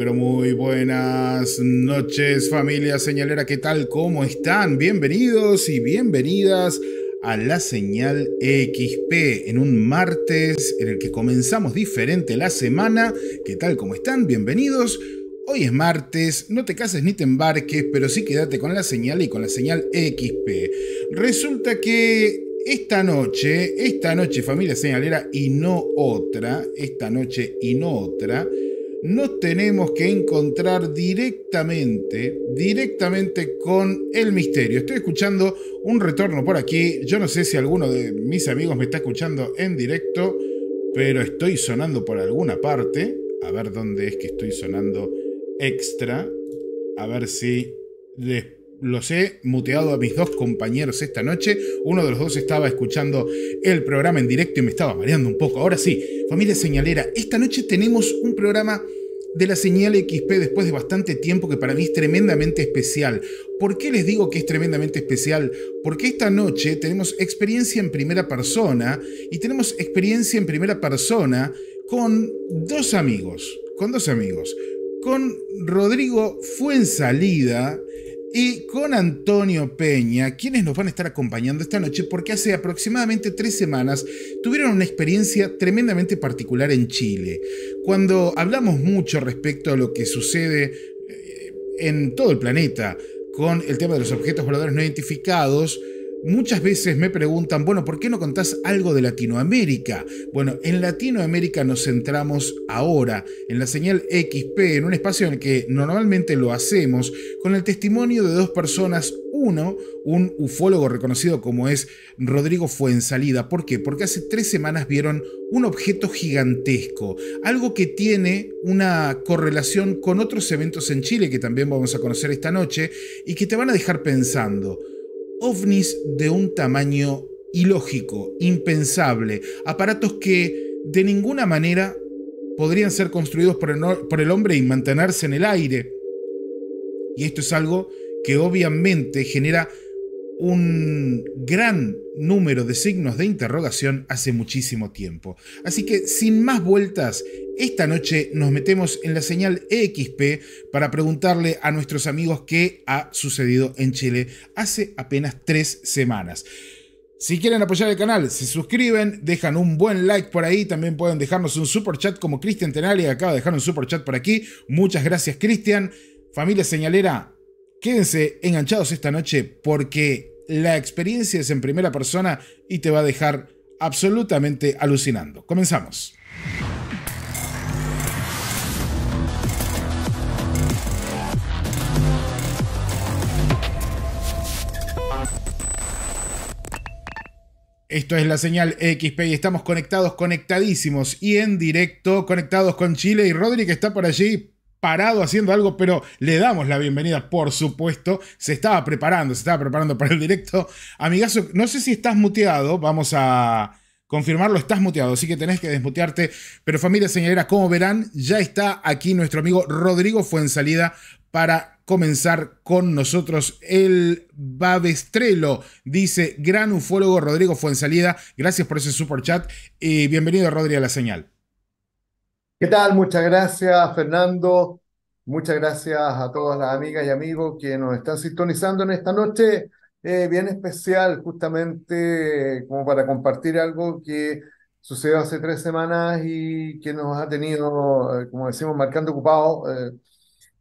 pero muy buenas noches familia señalera, ¿qué tal? ¿Cómo están? Bienvenidos y bienvenidas a la señal XP en un martes en el que comenzamos diferente la semana. ¿Qué tal? ¿Cómo están? Bienvenidos. Hoy es martes, no te cases ni te embarques, pero sí quédate con la señal y con la señal XP. Resulta que esta noche, esta noche familia señalera y no otra, esta noche y no otra, nos tenemos que encontrar directamente, directamente con el misterio. Estoy escuchando un retorno por aquí. Yo no sé si alguno de mis amigos me está escuchando en directo, pero estoy sonando por alguna parte. A ver dónde es que estoy sonando extra. A ver si después los he muteado a mis dos compañeros esta noche. Uno de los dos estaba escuchando el programa en directo y me estaba mareando un poco. Ahora sí, familia señalera, esta noche tenemos un programa de la señal XP después de bastante tiempo que para mí es tremendamente especial. ¿Por qué les digo que es tremendamente especial? Porque esta noche tenemos experiencia en primera persona y tenemos experiencia en primera persona con dos amigos, con dos amigos, con Rodrigo Fuensalida y con Antonio Peña, quienes nos van a estar acompañando esta noche porque hace aproximadamente tres semanas tuvieron una experiencia tremendamente particular en Chile. Cuando hablamos mucho respecto a lo que sucede eh, en todo el planeta con el tema de los objetos voladores no identificados, Muchas veces me preguntan, bueno, ¿por qué no contás algo de Latinoamérica? Bueno, en Latinoamérica nos centramos ahora en la señal XP, en un espacio en el que normalmente lo hacemos, con el testimonio de dos personas, uno, un ufólogo reconocido como es Rodrigo Fuensalida. ¿Por qué? Porque hace tres semanas vieron un objeto gigantesco, algo que tiene una correlación con otros eventos en Chile que también vamos a conocer esta noche y que te van a dejar pensando ovnis de un tamaño ilógico, impensable, aparatos que de ninguna manera podrían ser construidos por el, por el hombre y mantenerse en el aire. Y esto es algo que obviamente genera un gran número de signos de interrogación hace muchísimo tiempo. Así que sin más vueltas, esta noche nos metemos en la señal EXP para preguntarle a nuestros amigos qué ha sucedido en Chile hace apenas tres semanas. Si quieren apoyar el canal, se suscriben, dejan un buen like por ahí, también pueden dejarnos un super chat como Cristian Tenali acaba de dejar un super chat por aquí. Muchas gracias Cristian. Familia Señalera, Quédense enganchados esta noche porque la experiencia es en primera persona y te va a dejar absolutamente alucinando. Comenzamos. Esto es la señal XP y estamos conectados, conectadísimos y en directo, conectados con Chile y Rodri que está por allí parado haciendo algo, pero le damos la bienvenida, por supuesto. Se estaba preparando, se estaba preparando para el directo. Amigazo, no sé si estás muteado, vamos a confirmarlo, estás muteado, así que tenés que desmutearte. Pero familia señalera, como verán, ya está aquí nuestro amigo Rodrigo Fuensalida para comenzar con nosotros el babestrelo, dice gran ufólogo Rodrigo Fuensalida. Gracias por ese super chat y bienvenido Rodrigo a la señal. ¿Qué tal? Muchas gracias, Fernando. Muchas gracias a todas las amigas y amigos que nos están sintonizando en esta noche eh, bien especial, justamente como para compartir algo que sucedió hace tres semanas y que nos ha tenido, eh, como decimos, marcando ocupados eh,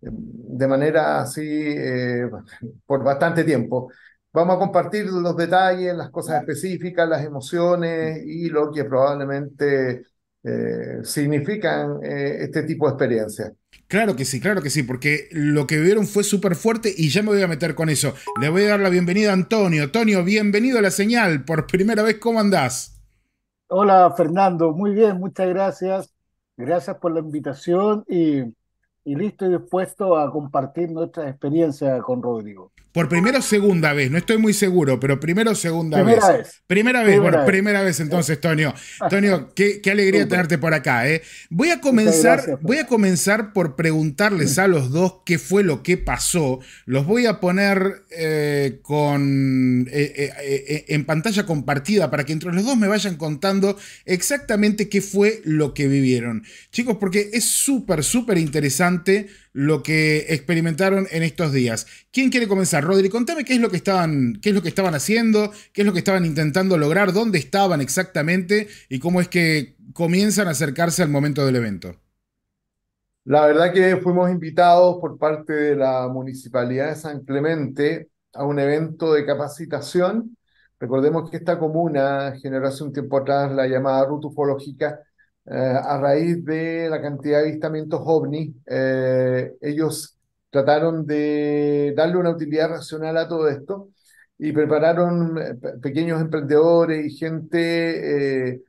de manera así por bastante tiempo. Vamos a compartir los detalles, las cosas específicas, las emociones y lo que probablemente eh, significan eh, este tipo de experiencias. Claro que sí, claro que sí, porque lo que vieron fue súper fuerte y ya me voy a meter con eso. Le voy a dar la bienvenida a Antonio. Antonio, bienvenido a la señal. Por primera vez, ¿cómo andás? Hola, Fernando. Muy bien, muchas gracias. Gracias por la invitación y y listo y dispuesto a compartir nuestra experiencia con Rodrigo. Por primera o segunda vez, no estoy muy seguro, pero primera o segunda primera vez. Primera vez, bueno, primera vez entonces, Tonio. Tonio, qué, alegría tenerte por acá. ¿eh? Voy, a comenzar, voy a comenzar por preguntarles a los dos qué fue lo que pasó. Los voy a poner eh, con, eh, eh, en pantalla compartida para que entre los dos me vayan contando exactamente qué fue lo que vivieron. Chicos, porque es súper, súper interesante lo que experimentaron en estos días. ¿Quién quiere comenzar? Rodri, contame qué es lo que estaban, qué es lo que estaban haciendo, qué es lo que estaban intentando lograr, dónde estaban exactamente y cómo es que comienzan a acercarse al momento del evento. La verdad que fuimos invitados por parte de la Municipalidad de San Clemente a un evento de capacitación. Recordemos que esta comuna generó hace un tiempo atrás la llamada rutufológica eh, a raíz de la cantidad de avistamientos ovni, eh, ellos trataron de darle una utilidad racional a todo esto y prepararon eh, pequeños emprendedores y gente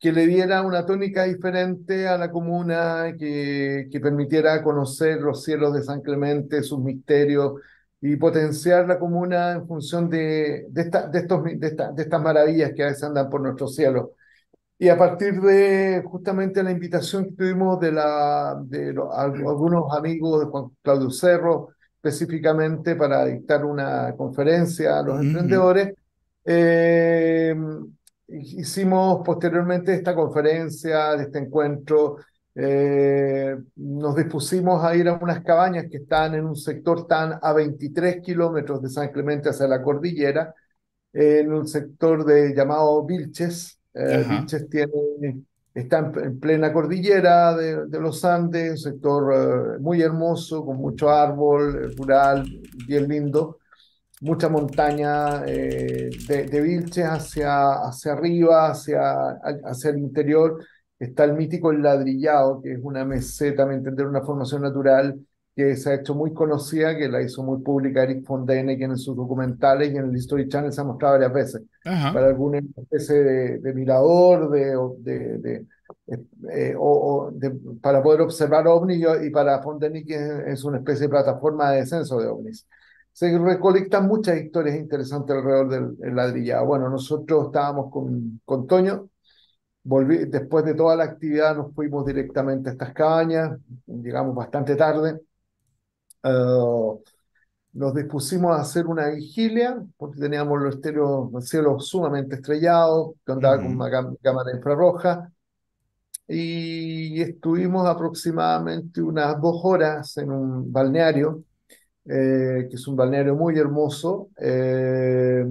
que le diera una tónica diferente a la comuna, que, que, permitiera conocer los cielos de San Clemente, sus misterios y potenciar la comuna en función de, de, estos, de estas maravillas que a veces andan por nuestros cielos. Y a partir de justamente la invitación que tuvimos de, la, de algunos amigos de Juan Claudio Cerro, específicamente para dictar una conferencia a los mm. emprendedores, eh, hicimos posteriormente esta conferencia, este encuentro, eh, nos dispusimos a ir a unas cabañas que están en un sector tan a 23 kilómetros de San Clemente hacia la cordillera, en un sector de, llamado Vilches, eh, Vilches tiene, está en, plena cordillera de, los Andes, un sector eh, muy hermoso, con mucho árbol, eh, rural, bien lindo, mucha montaña de, Vilches hacia, hacia arriba, hacia, hacia el interior. Está el mítico Ladrillado, que es una meseta, me entender, una formación natural que se ha hecho muy conocida, que la hizo muy pública Eric fondene quien en sus documentales y en el History Channel se ha mostrado varias veces. Para alguna especie de, mirador, de, de, eh, eh, o, para poder observar ovnis y para von que es una especie de plataforma de descenso de ovnis. Se recolectan muchas historias interesantes alrededor del, del ladrillado. Bueno, nosotros estábamos con, con Toño, Volví, después de toda la actividad nos fuimos directamente a estas cabañas, llegamos bastante tarde eh, nos dispusimos a hacer una vigilia porque teníamos los, cielo cielos sumamente estrellados, que andaba con una cámara infrarroja, y estuvimos aproximadamente unas dos horas en un balneario, eh, que es un balneario muy hermoso, eh,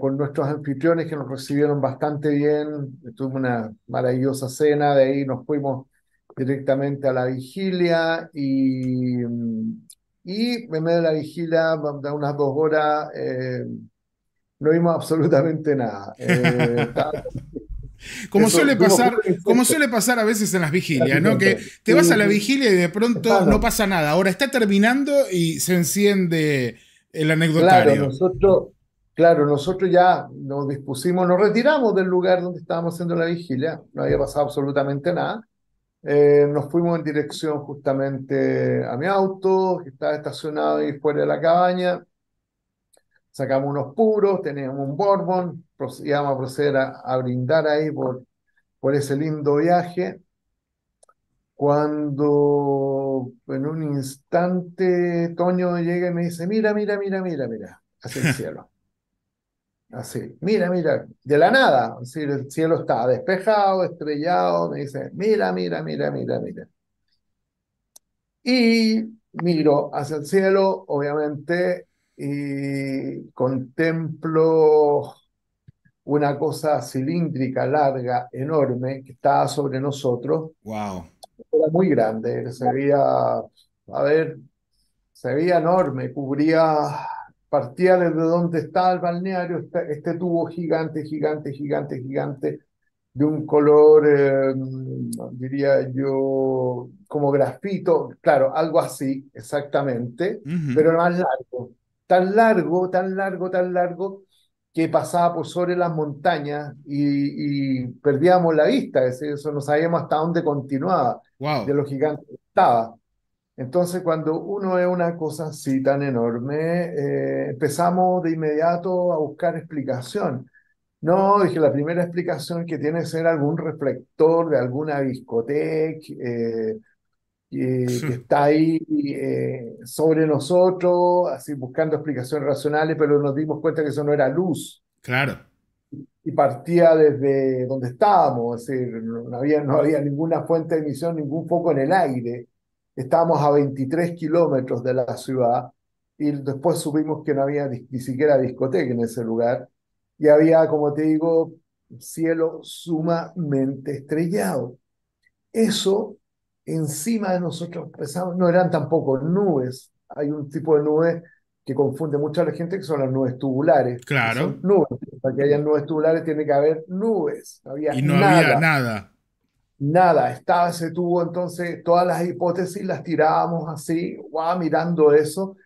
con nuestros anfitriones que nos recibieron bastante bien, tuvimos una maravillosa cena, de ahí nos fuimos directamente a la vigilia y, y en medio de la vigilia, unas dos horas, eh, no vimos absolutamente nada. Eh, como suele pasar, a veces en las vigilias, ¿no? Que te vas a la vigilia y de pronto no pasa nada. Ahora está terminando y se enciende el anecdotario. Claro, nosotros, claro, nosotros ya nos dispusimos, nos retiramos del lugar donde estábamos haciendo la vigilia, no había pasado absolutamente nada. Eh, nos fuimos en dirección justamente a mi auto, que estaba estacionado ahí fuera de la cabaña. Sacamos unos puros, teníamos un bourbon, íbamos a proceder a, brindar ahí por, por ese lindo viaje. Cuando en un instante Toño llega y me dice, mira, mira, mira, mira, mira, hacia el cielo. Así, mira, mira, de la nada, el cielo está despejado, estrellado, me dice, mira, mira, mira, mira, mira. Y miro hacia el cielo, obviamente, y contemplo una cosa cilíndrica, larga, enorme, que estaba sobre nosotros. Wow. Era muy grande, se veía, a ver, se veía enorme, cubría partía desde donde estaba el balneario, este tubo gigante, gigante, gigante, gigante, de un color, em, diría yo, como grafito, claro, algo así, exactamente, pero más largo, tan largo, tan largo, tan largo, que pasaba por sobre las montañas y, perdíamos la vista, eso no sabíamos hasta dónde continuaba de lo gigante que estaba. Entonces, cuando uno ve una cosa así tan enorme, eh, empezamos de inmediato a buscar explicación. No, dije, la primera explicación que tiene que ser algún reflector de alguna discoteca eh, eh, que está ahí sobre nosotros, así buscando explicaciones racionales, pero nos dimos cuenta que eso no era luz. Claro y partía desde donde estábamos, es decir, había, no había ninguna fuente de emisión, ningún foco en el aire estábamos a 23 kilómetros de la ciudad y después supimos que no había ni, siquiera discoteca en ese lugar y había, como te digo, cielo sumamente estrellado. Eso encima de nosotros no eran tampoco nubes, hay un tipo de nubes que confunde mucho a la gente que son las nubes tubulares. Claro. nubes. Para que haya nubes tubulares tiene que haber nubes. No había nada nada, estaba ese tubo, entonces todas las hipótesis las tirábamos así, wow, mirando eso,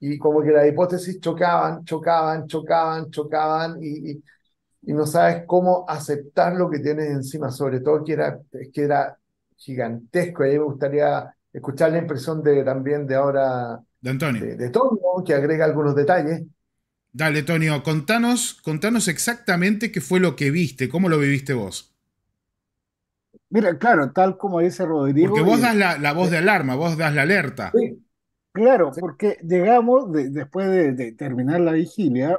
y como que las hipótesis chocaban, chocaban, chocaban, chocaban, y, no sabes cómo aceptar lo que tienes encima, sobre todo que era, que era gigantesco, y me gustaría escuchar la impresión de, también de ahora... De Antonio. De, que agrega algunos detalles. Dale, Antonio, contanos, contanos exactamente qué fue lo que viste, cómo lo viviste vos. Mira, claro, tal como dice Rodrigo. Porque vos das la, voz eh, de alarma, vos das la alerta. Sí, claro, porque llegamos, después de, terminar la vigilia,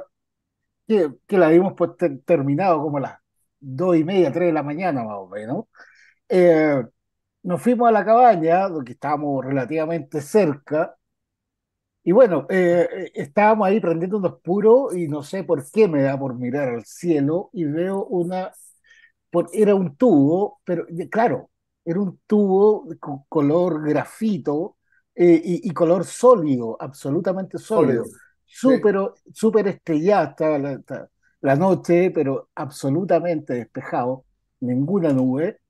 que, la dimos pues, terminado como a las dos y media, tres de la mañana más o menos, eh, nos fuimos a la cabaña, donde estábamos relativamente cerca, y bueno, eh, estábamos ahí prendiendo unos puros y no sé por qué me da por mirar al cielo y veo una era un tubo, pero claro, era un tubo con color grafito eh, y, color sólido, absolutamente sólido. Súper súper estrellado estaba la, noche, pero absolutamente despejado, ninguna nube.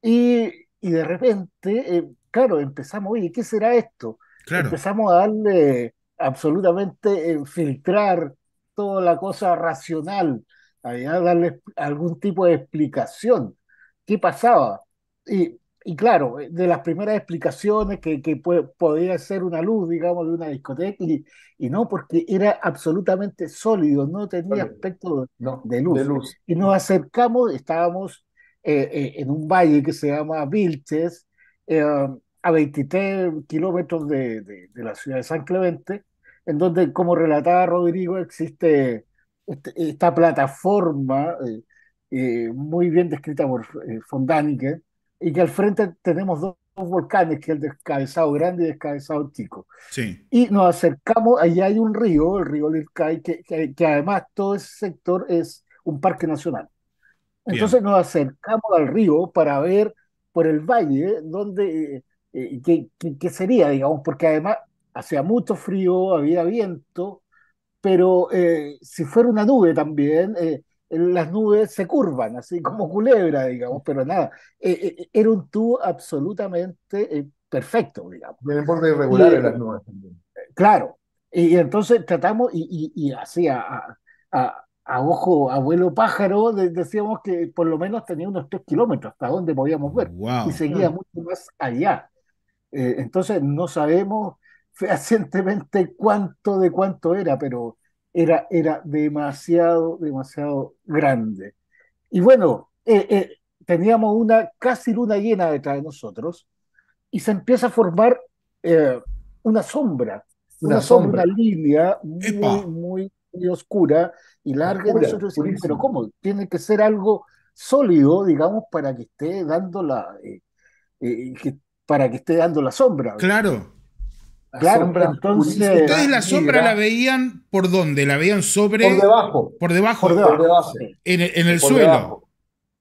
Y, y de repente, eh, claro, empezamos, oye, ¿qué será esto? Empezamos a darle absolutamente, eh, filtrar toda la cosa racional había darle algún tipo de explicación. ¿Qué pasaba? Y, y claro, de las primeras explicaciones que, que podía ser una luz, digamos, de una discoteca, y, no, porque era absolutamente sólido, no tenía aspecto de, luz. de, luz. Y nos acercamos, estábamos eh, eh, en un valle que se llama Vilches, eh, a 23 kilómetros de, de, de la ciudad de San Clemente, en donde, como relataba Rodrigo, existe este, esta plataforma eh, eh, muy bien descrita por eh, Fondánica, y que al frente tenemos dos, volcanes, que es el descabezado grande y el descabezado chico. Sí. Y nos acercamos, allá hay un río, el río Lircay, que, que, además todo ese sector es un parque nacional. Entonces nos acercamos al río para ver por el valle, donde, sería, digamos, porque además hacía mucho frío, había viento, pero eh, si fuera una nube también, eh, las nubes se curvan, así como culebra, digamos, pero nada, eh, era un tubo absolutamente perfecto, digamos. Tienen irregular irregular las nubes también. Claro, y, entonces tratamos, y, y, así a, ojo, abuelo pájaro, decíamos que por lo menos tenía unos tres kilómetros hasta donde podíamos ver, y seguía mucho más allá. entonces no sabemos fehacientemente cuánto de cuánto era, pero era, era demasiado, demasiado grande. Y bueno, eh, eh, teníamos una casi luna llena detrás de nosotros y se empieza a formar eh, una sombra, una, sombra, línea muy, muy, oscura y larga. pero ¿cómo? Tiene que ser algo sólido, digamos, para que esté dando la... para que esté dando la sombra. Claro. La sombra, entonces. Ustedes la sombra la veían por dónde? La veían sobre. Por debajo. Por debajo. En, el suelo.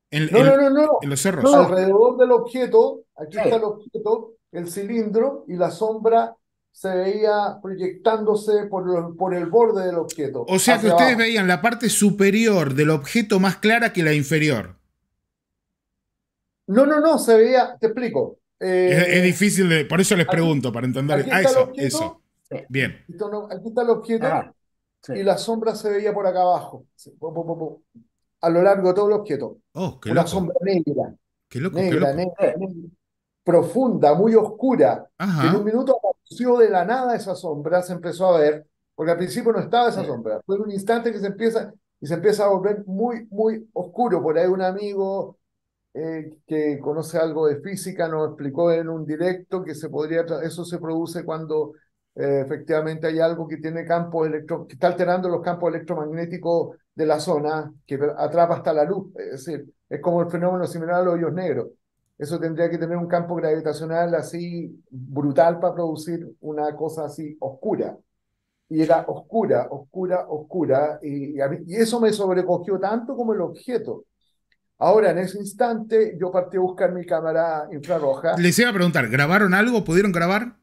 En, no, los cerros. alrededor del objeto, aquí está el objeto, el cilindro, y la sombra se veía proyectándose por, el borde del objeto. O sea que ustedes veían la parte superior del objeto más clara que la inferior. No, no, no, se veía, te explico es, eh, difícil, de, por eso les pregunto, para entender. Ah, eso, eso. Bien. Aquí está el objeto y la sombra se veía por acá abajo, a lo largo de todo el objeto. Oh, Una sombra negra. Qué negra, negra, profunda, muy oscura. En un minuto apareció de la nada esa sombra, se empezó a ver, porque al principio no estaba esa sombra. Fue un instante que se empieza y se empieza a volver muy, muy oscuro. Por ahí un amigo eh, que conoce algo de física nos explicó en un directo que se podría, eso se produce cuando eh, efectivamente hay algo que tiene campos electro, que está alterando los campos electromagnéticos de la zona, que atrapa hasta la luz, es decir, es como el fenómeno similar a los hoyos negros. Eso tendría que tener un campo gravitacional así brutal para producir una cosa así oscura. Y era oscura, oscura, oscura. Y, y eso me sobrecogió tanto como el objeto Ahora, en ese instante, yo partí a buscar mi cámara infrarroja. Les iba a preguntar, ¿grabaron algo? ¿Pudieron grabar?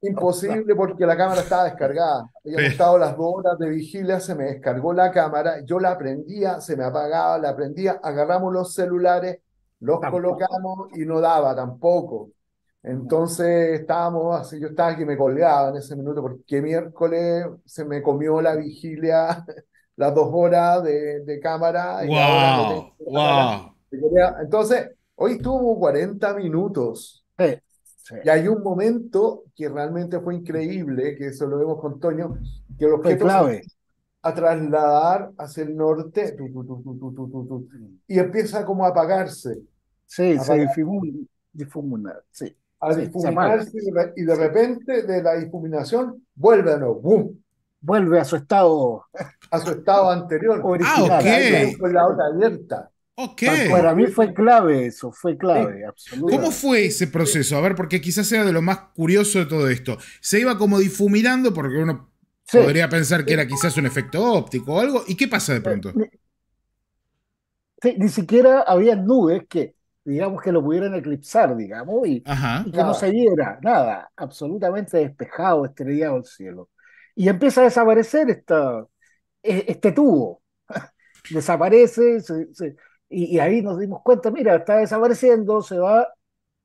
Imposible porque la cámara estaba descargada. Habían estado las dos horas de vigilia, se me descargó la cámara, yo la prendía, se me apagaba, la prendía, agarramos los celulares, los colocamos y no daba tampoco. Entonces estábamos así, yo estaba que me colgaba en ese minuto porque miércoles se me comió la vigilia las dos horas de, cámara. Wow, Entonces, hoy tuvo 40 minutos. Sí, Y hay un momento que realmente fue increíble, que eso lo vemos con Toño, que los objeto a trasladar hacia el norte y empieza como a apagarse. Sí, a se difumina, sí. A difuminarse y de repente de la difuminación vuelve a no, ¡boom! vuelve a su estado a su estado anterior ah, ah, original con la otra abierta para mí fue clave eso fue clave cómo fue ese proceso a ver porque quizás sea de lo más curioso de todo esto se iba como difuminando porque uno podría pensar que era quizás un efecto óptico o algo y qué pasa de pronto eh, sí, ni siquiera había nubes que digamos que lo pudieran eclipsar digamos y, que no se viera nada absolutamente despejado estrellado el cielo y empieza a desaparecer esta, e, este tubo. Desaparece y, ahí nos dimos cuenta, mira, está desapareciendo, se va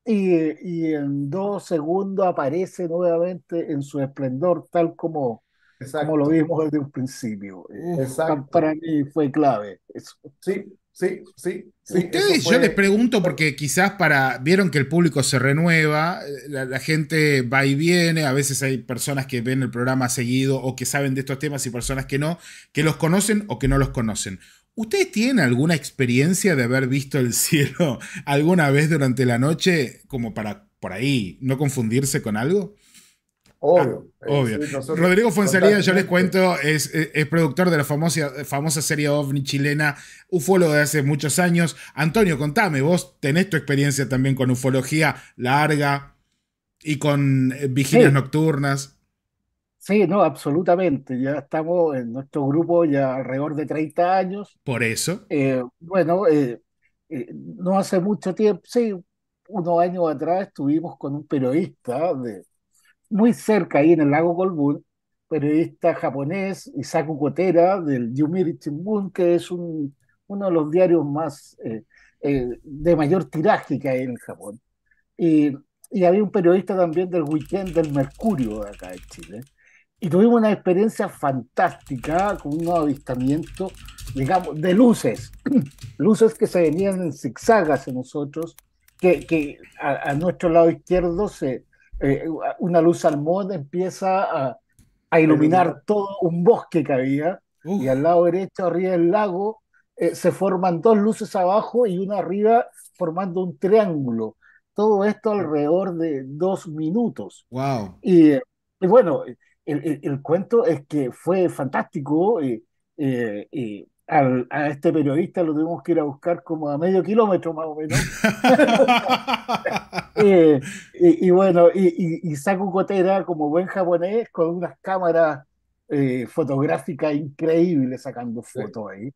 y, y, en dos segundos aparece nuevamente en su esplendor tal como, lo vimos desde un principio. Exacto. Para mí fue clave Sí, sí, sí. Ustedes, yo les pregunto, porque quizás para, vieron que el público se renueva, eh, la, gente va y viene, a veces hay personas que ven el programa seguido o que saben de estos temas y personas que no, que los conocen o que no los conocen. ¿Ustedes tienen alguna experiencia de haber visto el cielo alguna vez durante la noche como para por ahí no confundirse con algo? Obvio. obvio. Rodrigo Fuensalida, yo les cuento, es, productor de la famosa, serie OVNI chilena, ufólogo de hace muchos años. Antonio, contame, vos tenés tu experiencia también con ufología larga y con eh, vigilias nocturnas. Sí, no, absolutamente. Ya estamos en nuestro grupo ya alrededor de 30 años. Por eso. Eh, bueno, eh, no hace mucho tiempo, sí, unos años atrás estuvimos con un periodista de muy cerca, ahí en el lago Colbún, periodista japonés Isaku Kotera del Yomiuri Shimbun, que es un, uno de los diarios más eh, eh, de mayor tiraje que hay en Japón. Y, había un periodista también del Weekend del Mercurio acá en Chile. Y tuvimos una experiencia fantástica con un avistamiento, digamos, de luces, luces que se venían en zigzags en nosotros, que, que a nuestro lado izquierdo se, eh, una luz salmón empieza a, iluminar todo un bosque que había, y al lado derecho, arriba del lago, eh, se forman dos luces abajo y una arriba formando un triángulo. Todo esto alrededor de dos minutos. Wow. Eh, y, bueno, el, cuento es que fue fantástico. Eh, a este periodista lo tuvimos que ir a buscar como a medio kilómetro más o menos. Eh, y, bueno, y, saco y, como buen japonés, con unas cámaras eh, fotográficas increíbles sacando fotos ahí.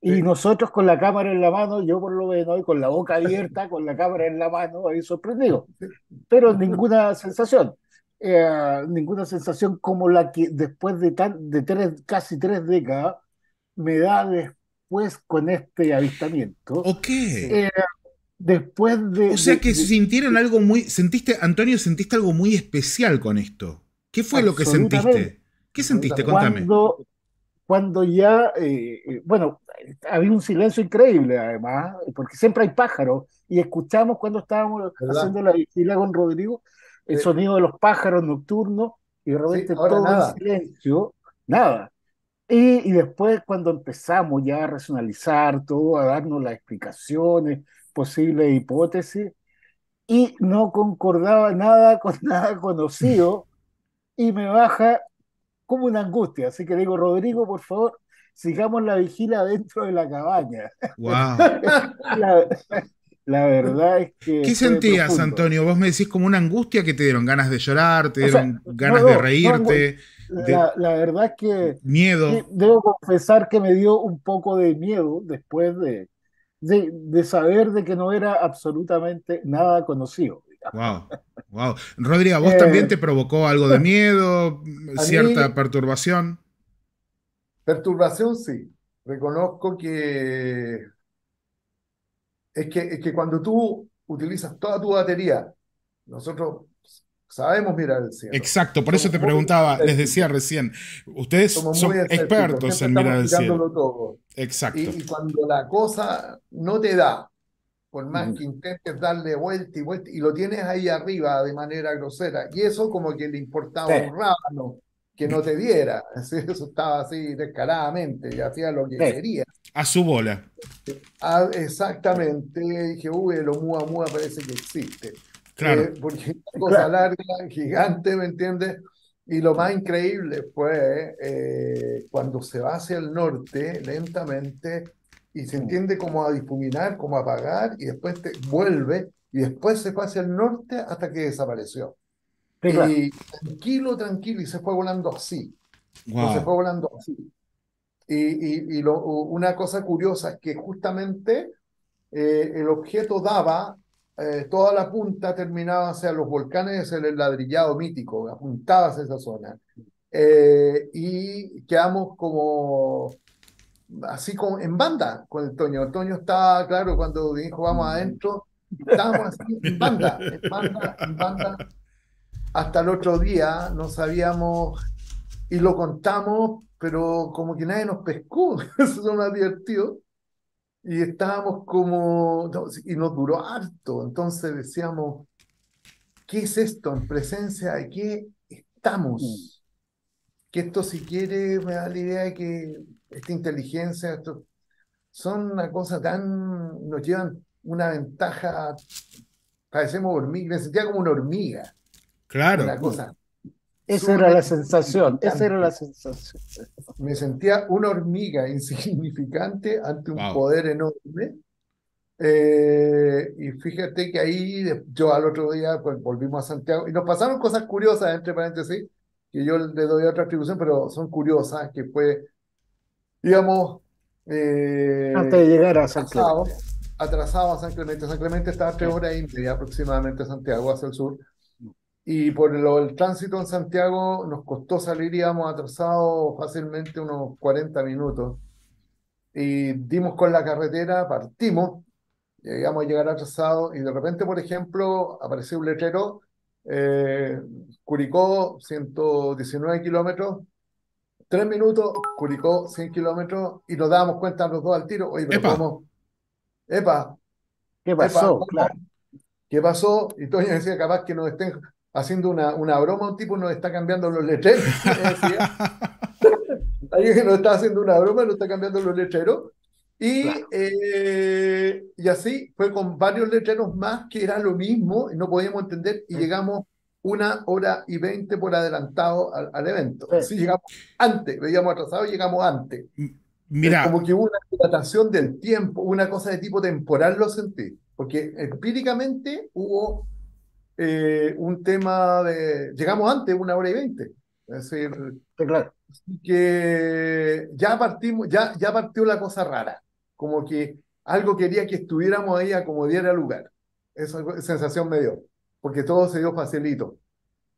Y nosotros con la cámara en la mano, yo por lo menos, y con la boca abierta, con la cámara en la mano, ahí sorprendido. Pero ninguna sensación. Eh, ninguna sensación como la que después de, tan, de tres, casi tres décadas me da después con este avistamiento. ¿O qué? Eh, después de. O sea que sintieron algo muy. Sentiste, Antonio, sentiste algo muy especial con esto. ¿Qué fue lo que sentiste? ¿Qué sentiste? Contame. Cuando, ya, eh, eh, bueno, había un silencio increíble además, porque siempre hay pájaros, y escuchamos cuando estábamos haciendo la vigilia con Rodrigo, el sonido de los pájaros nocturnos, y de repente todo nada. silencio, nada. Y, después cuando empezamos ya a racionalizar todo, a darnos las explicaciones, posibles hipótesis, y no concordaba nada con nada conocido, y me baja como una angustia. Así que digo, Rodrigo, por favor, sigamos la vigila dentro de la cabaña. Wow. la, verdad es que... ¿Qué sentías, Antonio? Vos me decís como una angustia que te dieron ganas de llorar, te dieron ganas de reírte la, verdad es que. Miedo. debo confesar que me dio un poco de miedo después de, de, saber de que no era absolutamente nada conocido. Wow, wow. Rodrigo, vos eh, también te provocó algo de miedo, cierta perturbación? Perturbación, sí. Reconozco que es, que es que cuando tú utilizas toda tu batería, nosotros Sabemos mirar el cielo. Exacto, por eso te preguntaba, les decía recién, ustedes son expertos en mirar el cielo. Exacto. Y, cuando la cosa no te da, por más mm. que intentes darle vuelta y vuelta, y lo tienes ahí arriba de manera grosera, y eso como que le importaba un rábano que no te diera, eso estaba así descaradamente, y hacía lo que quería. A su bola. Ah, exactamente, dije, uy, lo mua mua parece que existe. Claro. Eh, es una cosa larga, gigante, ¿me entiendes? Y lo más increíble fue eh, cuando se va hacia el norte lentamente y se entiende mm. como a difuminar, como a apagar, y después te, vuelve y después se fue hacia el norte hasta que desapareció. Y tranquilo, tranquilo, y se fue volando así. Wow. Se fue volando así. Y, y, una cosa curiosa es que justamente eh, el objeto daba eh, toda la punta terminaba hacia los volcanes, el ladrillado mítico, apuntaba hacia esa zona. Eh, y quedamos como así como en banda con el Toño. El Toño estaba, claro, cuando dijo vamos mm. adentro, estábamos así en banda, en banda, en banda. Hasta el otro día no sabíamos y lo contamos, pero como que nadie nos pescó. Eso es más divertido y estábamos como, y nos duró harto, entonces decíamos, ¿qué es esto? ¿En presencia de qué estamos? Que esto si quiere me da la idea de que esta inteligencia, esto, son una cosa tan, nos llevan una ventaja, parecemos hormigas, me sentía como una hormiga. Claro. Una cosa esa era la sensación, esa era la sensación. Me sentía una hormiga insignificante ante un poder enorme. Eh, y fíjate que ahí yo al otro día pues, volvimos a Santiago y nos pasaron cosas curiosas, entre paréntesis, que yo le doy otra atribución, pero son curiosas, que fue, digamos... Eh, Antes de llegar a San Clemente. Atrasado, a San Clemente. San Clemente estaba a tres horas y media aproximadamente a Santiago hacia el sur y por el tránsito en Santiago nos costó salir, íbamos atrasados fácilmente unos 40 minutos. Y dimos con la carretera, partimos, llegamos a llegar atrasados y de repente, por ejemplo, apareció un letrero, eh, Curicó 119 kilómetros, tres minutos, Curicó 100 kilómetros y nos dábamos cuenta los dos al tiro, oye, pero epa, epa ¿qué pasó? ¿Qué pasó? Y Toño decía, capaz que nos estén haciendo una, una broma, un tipo nos está cambiando los letreros. Alguien que nos está haciendo una broma, nos está cambiando los letreros. Y, eh, y así fue con varios letreros más que era lo mismo, no podíamos entender, y mm. llegamos una hora y veinte por adelantado al, evento. Sí. Así llegamos antes, veíamos atrasado y llegamos antes. Mira. Como que hubo una dilatación del tiempo, una cosa de tipo temporal lo sentí, porque empíricamente hubo eh, un tema de... Llegamos antes, una hora y veinte. Es decir, claro. que ya, partimos, ya, ya partió la cosa rara, como que algo quería que estuviéramos ahí a como diera lugar. Esa sensación me dio, porque todo se dio facilito.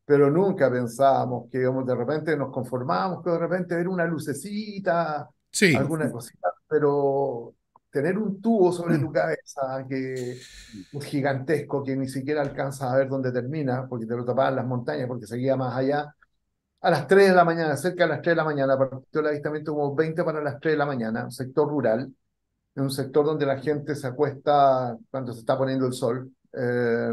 Pero nunca pensábamos que digamos, de repente nos conformábamos, que de repente era una lucecita, sí. alguna cosita, pero tener un tubo sobre mm. tu cabeza que es gigantesco, que ni siquiera alcanzas a ver dónde termina, porque te lo tapaban las montañas, porque seguía más allá. A las 3 de la mañana, cerca de las 3 de la mañana, partió el avistamiento como 20 para las 3 de la mañana, un sector rural, en un sector donde la gente se acuesta cuando se está poniendo el sol. Eh,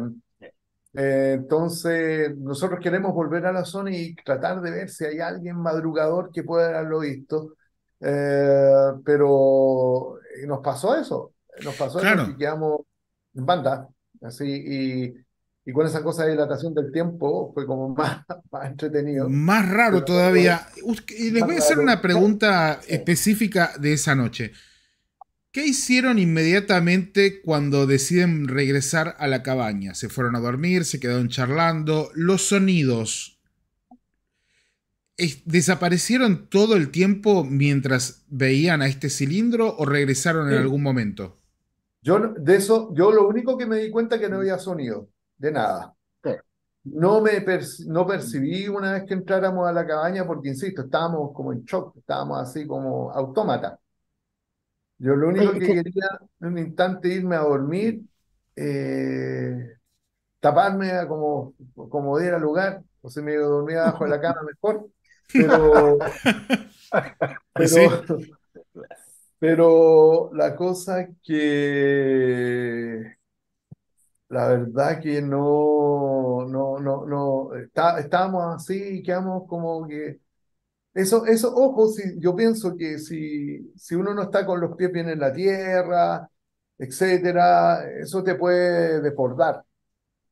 entonces, nosotros queremos volver a la zona y tratar de ver si hay alguien madrugador que pueda haberlo visto eh, pero eh, nos pasó eso, nos pasó eso, y quedamos en banda, así, y, con esa cosa de dilatación del tiempo fue como más, entretenido. Más raro todavía. les voy a hacer una pregunta específica de esa noche. ¿Qué hicieron inmediatamente cuando deciden regresar a la cabaña? ¿Se fueron a dormir? ¿Se quedaron charlando? ¿Los sonidos ¿desaparecieron todo el tiempo mientras veían a este cilindro o regresaron en algún momento? Yo de eso, yo lo único que me di cuenta es que no había sonido, de nada. No me percibí una vez que entráramos a la cabaña, porque insisto, estábamos como en shock, estábamos así como autómata. Yo lo único que, quería en un instante irme a dormir, eh, taparme como, como diera lugar, o sea, me dormía abajo de la cama mejor, pero, pero, pues pero la cosa que la verdad que no, no, no, no, está, estamos así, quedamos como que... Eso, eso, ojo, si, yo pienso que si, si uno no está con los pies bien en la tierra, etcétera, eso te puede desbordar.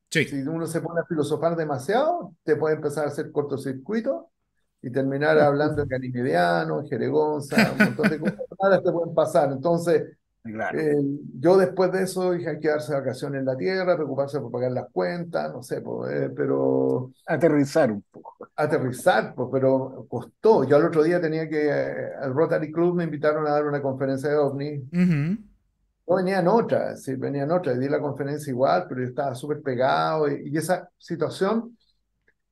Si uno se pone a filosofar demasiado, te puede empezar a hacer cortocircuito y terminar hablando en canimedeano, en jeregonza, un montón de cosas te pueden pasar. Entonces, eh, yo después de eso dije hay que darse vacaciones en la tierra, preocuparse por pagar las cuentas, no sé, pues, eh, pero... Aterrizar un poco. Aterrizar, pues, pero costó. Yo al otro día tenía que, al Rotary Club me invitaron a dar una conferencia de ovnis. Uh No venían otras, sí, venían otras. Di la conferencia igual, pero yo estaba súper pegado y esa situación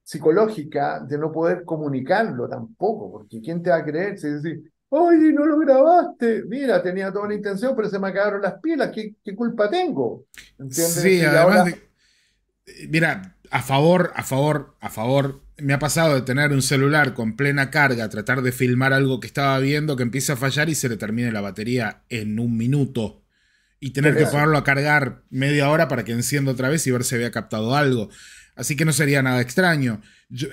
psicológica de no poder comunicarlo tampoco, porque ¿quién te va a creer si decís, oye, no lo grabaste? Mira, tenía toda la intención, pero se me acabaron las pilas, ¿qué, culpa tengo? Sí, además de... Mira, a favor, a favor, a favor, me ha pasado de tener un celular con plena carga, tratar de filmar algo que estaba viendo, que empieza a fallar y se le termine la batería en un minuto. Y tener que ponerlo a cargar media hora para que encienda otra vez y ver si había captado algo. Así que no sería nada extraño.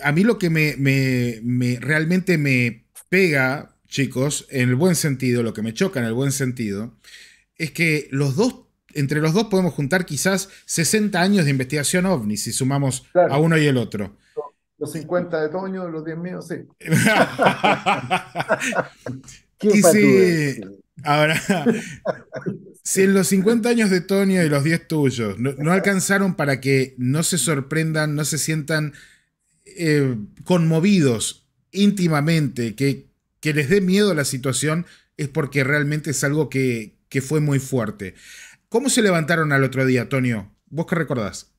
a mí lo que me, realmente me pega, chicos, en el buen sentido, lo que me choca en el buen sentido, es que los dos, entre los dos podemos juntar quizás 60 años de investigación ovni si sumamos a uno y el otro. Los 50 de Toño, los 10 míos, sí. y si, eh? ahora, si en los 50 años de Tonio y los 10 tuyos no, alcanzaron para que no se sorprendan, no se sientan eh, conmovidos íntimamente, que, que les dé miedo la situación, es porque realmente es algo que, fue muy fuerte. ¿Cómo se levantaron al otro día, Tonio? ¿Vos qué recordás?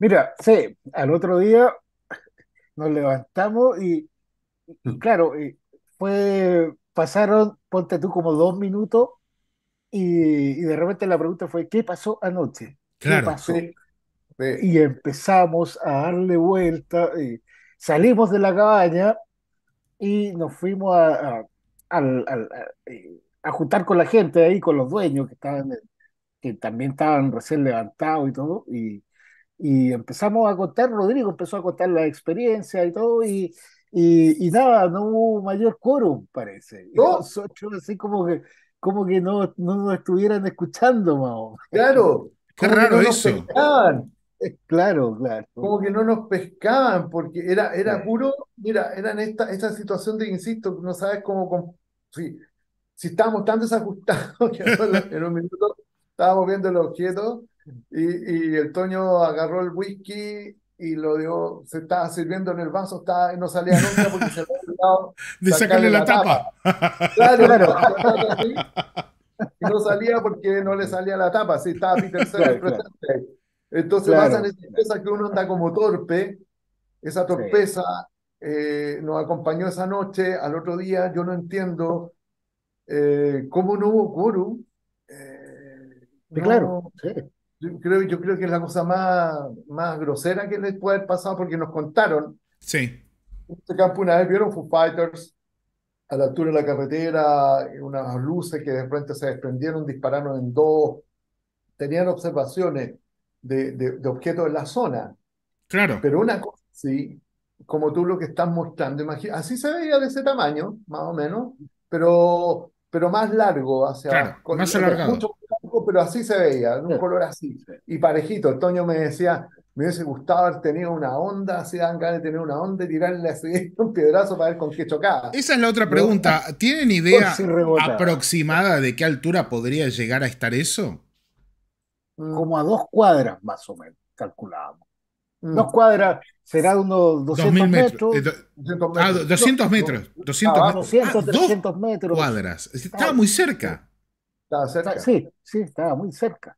Mira, sí, al otro día nos levantamos y, y mm. claro, fue, pasaron, ponte tú como dos minutos y, de repente la pregunta fue, ¿qué pasó anoche? ¿Qué pasó? Eh, y empezamos a darle vuelta, eh, salimos de la cabaña y nos fuimos a, eh, a, juntar con la gente ahí, con los dueños que estaban, que también estaban recién levantados y todo, y, y empezamos a contar, Rodrigo empezó a contar la experiencia y todo, y, y, nada, no hubo mayor quórum, parece. ¿No? así como que como que no, no nos estuvieran escuchando, Mao. Claro. Qué raro Claro, claro. Como que no nos pescaban, porque era, era puro, mira, era en esta, esta situación de, insisto, no sabes cómo, si, si estábamos tan desajustados que en un minuto estábamos viendo el objeto y, y el Toño agarró el whisky y lo dio, se estaba sirviendo en el vaso, estaba, no salía nunca porque se de sacarle la, tapa. Claro, claro. no salía porque no le salía la tapa, sí, estaba Peter Sellers Entonces pasa pasan esas que uno anda como torpe, esa torpeza eh, nos acompañó esa noche, al otro día yo no entiendo eh, cómo no hubo quórum. Eh, claro, sí. Yo creo, yo creo que es la cosa más, más grosera que les puede haber pasado porque nos contaron sí este campo una vez vieron Foo Fighters a la altura de la carretera, unas luces que de repente se desprendieron, dispararon en dos, tenían observaciones de, de, objetos en la zona. Claro. Pero una cosa, sí, como tú lo que estás mostrando, así se veía de ese tamaño, más o menos, pero, pero más largo, hacia, más pero así se veía, en un color así, y parejito. Toño me decía, me hubiese gustado haber tenido una onda, si dan ganas de tener una onda y tirarle así un piedrazo para ver con qué chocaba. Esa es la otra pregunta. ¿Tienen idea aproximada de qué altura podría llegar a estar eso? Mm. Como a dos cuadras más o menos, calculábamos. Mm. Dos cuadras será unos 200 metros. 200 eh, metros. Ah, 200 metros. 200, 300 ah, ah, metros. Cuadras. Estaba muy cerca. Estaba cerca. Sí, sí, estaba muy cerca.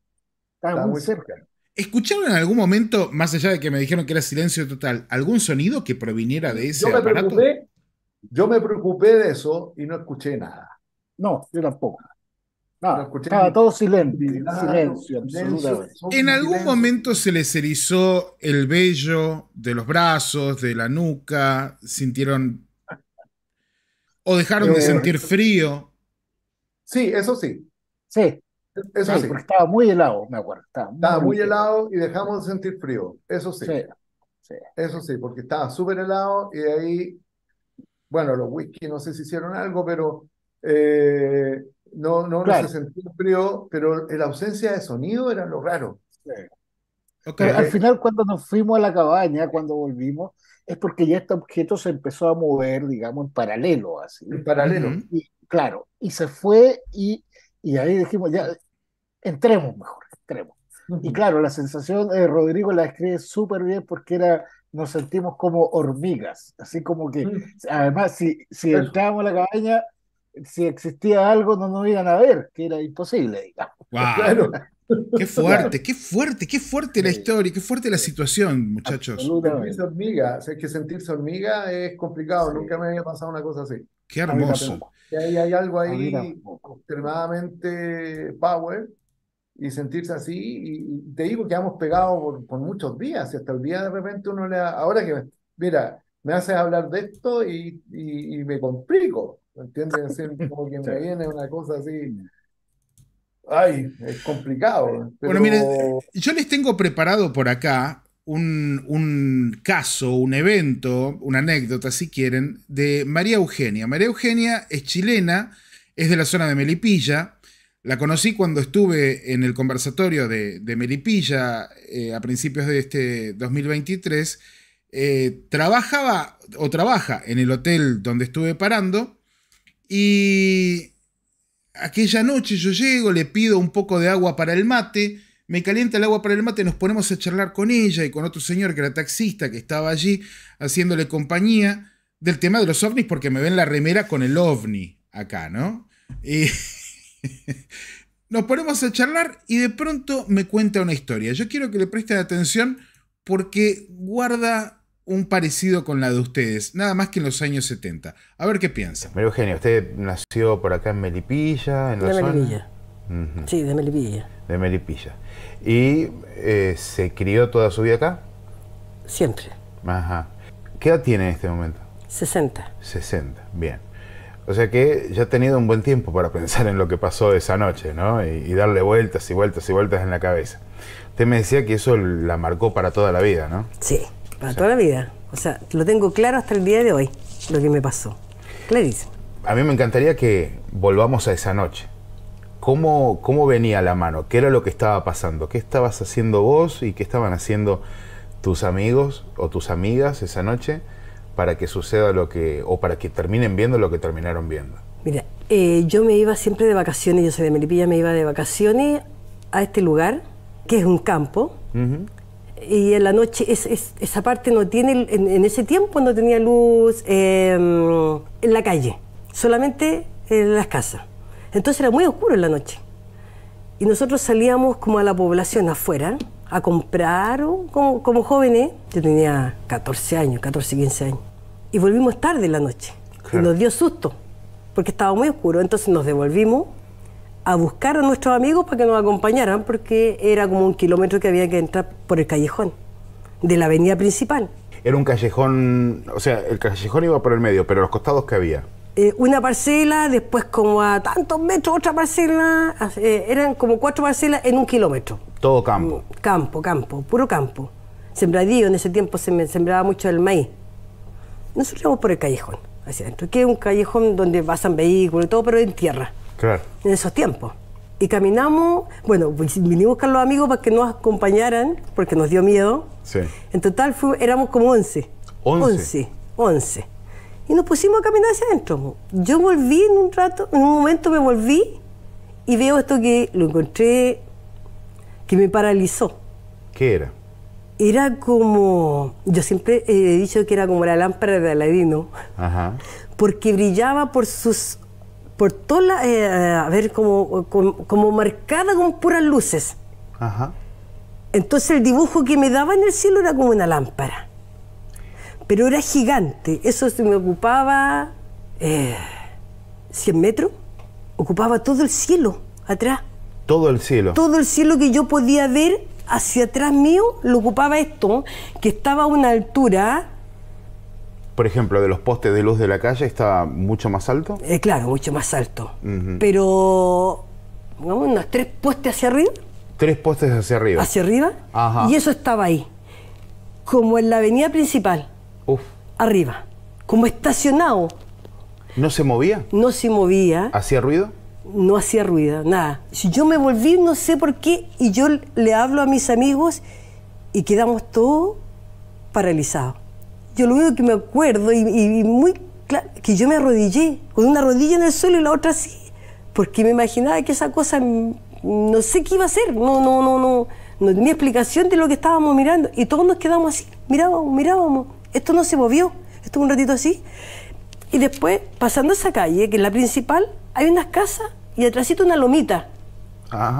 Estaba, muy cerca. ¿Escucharon en algún momento, más allá de que me dijeron que era silencio total, algún sonido que proviniera de ese yo me aparato? Preocupé, yo me preocupé de eso y no escuché nada. No, yo tampoco. Nada, no todo silencio, silencio, en algún momento se les erizó el vello de los brazos, de la nuca, sintieron o dejaron de eh, sentir frío. Sí, eso sí. Sí, eso sí, Porque estaba muy helado, me acuerdo. Estaba muy, helado y dejamos de sentir frío. Eso sí. eso sí, porque estaba súper helado y ahí, bueno, los whisky no sé si hicieron algo, pero eh, no, no, nos sentimos frío, pero la ausencia de sonido era lo raro. Al final, cuando nos fuimos a la cabaña, cuando volvimos, es porque ya este objeto se empezó a mover, digamos, en paralelo, así. En paralelo. claro, y se fue y y ahí dijimos, ya, entremos mejor, entremos. Y claro, la sensación, eh, Rodrigo la escribe súper bien porque era, nos sentimos como hormigas, así como que, mm. además, si, si entrábamos a la cabaña, si existía algo, no nos iban a ver, que era imposible, digamos. Wow. Qué fuerte, qué fuerte, qué fuerte la historia, qué fuerte la situación, muchachos. Sentirse hormiga, que sentirse hormiga es complicado, nunca me había pasado una cosa así. Qué hermoso hay algo ah, ahí extremadamente power y sentirse así. Y, te digo que hemos pegado por, muchos días, y hasta el día de repente uno le... da ahora que, mira, me haces hablar de esto y, y, me complico, ¿me entiendes? Es como que me viene una cosa así... Ay, es complicado. Bueno, miren, yo les tengo preparado por acá un, caso, un evento, una anécdota, si quieren, de María Eugenia. María Eugenia es chilena, es de la zona de Melipilla. La conocí cuando estuve en el conversatorio de, Melipilla eh, a principios de este 2023. Eh, trabajaba o trabaja en el hotel donde estuve parando y aquella noche yo llego, le pido un poco de agua para el mate me calienta el agua para el mate, nos ponemos a charlar con ella y con otro señor que era taxista que estaba allí haciéndole compañía del tema de los ovnis porque me ven la remera con el ovni acá, ¿no? Y nos ponemos a charlar y de pronto me cuenta una historia. Yo quiero que le presten atención porque guarda un parecido con la de ustedes, nada más que en los años 70. A ver qué piensa. María Eugenia, usted nació por acá en Melipilla, en la de Melipilla. Sí, de Melipilla. De Melipilla. ¿Y eh, se crió toda su vida acá? Siempre. Ajá. ¿Qué edad tiene en este momento? 60. 60, bien. O sea que ya ha tenido un buen tiempo para pensar en lo que pasó esa noche, ¿no? Y, darle vueltas y vueltas y vueltas en la cabeza. Usted me decía que eso la marcó para toda la vida, ¿no? Sí, para toda la vida. O sea, lo tengo claro hasta el día de hoy, lo que me pasó. Clarísimo. A mí me encantaría que volvamos a esa noche. ¿Cómo, ¿Cómo venía la mano? ¿Qué era lo que estaba pasando? ¿Qué estabas haciendo vos y qué estaban haciendo tus amigos o tus amigas esa noche para que suceda lo que, o para que terminen viendo lo que terminaron viendo? Mira, eh, yo me iba siempre de vacaciones, yo soy de Melipilla, me iba de vacaciones a este lugar, que es un campo, y en la noche esa parte no tiene, en, ese tiempo no tenía luz em, en la calle, solamente en las casas. Entonces era muy oscuro en la noche. Y nosotros salíamos como a la población afuera a comprar como, jóvenes. Yo tenía 14 años, 14, 15 años. Y volvimos tarde en la noche. Y nos dio susto, porque estaba muy oscuro. Entonces nos devolvimos a buscar a nuestros amigos para que nos acompañaran, porque era como un kilómetro que había que entrar por el callejón de la avenida principal. Era un callejón, o sea, el callejón iba por el medio, pero los costados que había. Eh, una parcela, después como a tantos metros otra parcela, eh, eran como cuatro parcelas en un kilómetro. Todo campo. Mm, campo, campo, puro campo. Sembradío, en ese tiempo se me sembraba mucho el maíz. Nosotros íbamos por el callejón, hacia adentro, que es un callejón donde pasan vehículos y todo, pero en tierra. Claro. En esos tiempos. Y caminamos, bueno, pues, vinimos con los amigos para que nos acompañaran, porque nos dio miedo. Sí. En total éramos como once. ¿Once? 11. once 11 y nos pusimos a caminar hacia adentro. Yo volví en un rato, un momento me volví y veo esto que lo encontré, que me paralizó. ¿Qué era? Era como, yo siempre he dicho que era como la lámpara de Aladino, Ajá. porque brillaba por sus, por toda eh, a ver, como, como, como, marcada con puras luces. Ajá. Entonces el dibujo que me daba en el cielo era como una lámpara pero era gigante. Eso se me ocupaba 100 eh, metros, ocupaba todo el cielo atrás. Todo el cielo. Todo el cielo que yo podía ver hacia atrás mío lo ocupaba esto, que estaba a una altura. Por ejemplo, de los postes de luz de la calle está mucho más alto. Eh, claro, mucho más alto. Pero unos tres postes hacia arriba. Tres postes hacia arriba. Hacia arriba. Y eso estaba ahí, como en la avenida principal. Arriba, como estacionado. ¿No se movía? No se movía. ¿Hacía ruido? No hacía ruido, nada. Si yo me volví, no sé por qué, y yo le hablo a mis amigos y quedamos todos paralizados. Yo lo único que me acuerdo, y, muy claro, que yo me arrodillé, con una rodilla en el suelo y la otra así, porque me imaginaba que esa cosa, mm, no sé qué iba a ser, no, no, no, no, no explicación de lo que estábamos mirando, y todos nos quedamos así, mirábamos, mirábamos. Esto no se movió, estuvo un ratito así. Y después, pasando esa calle, que es la principal, hay unas casas y atrásito una lomita.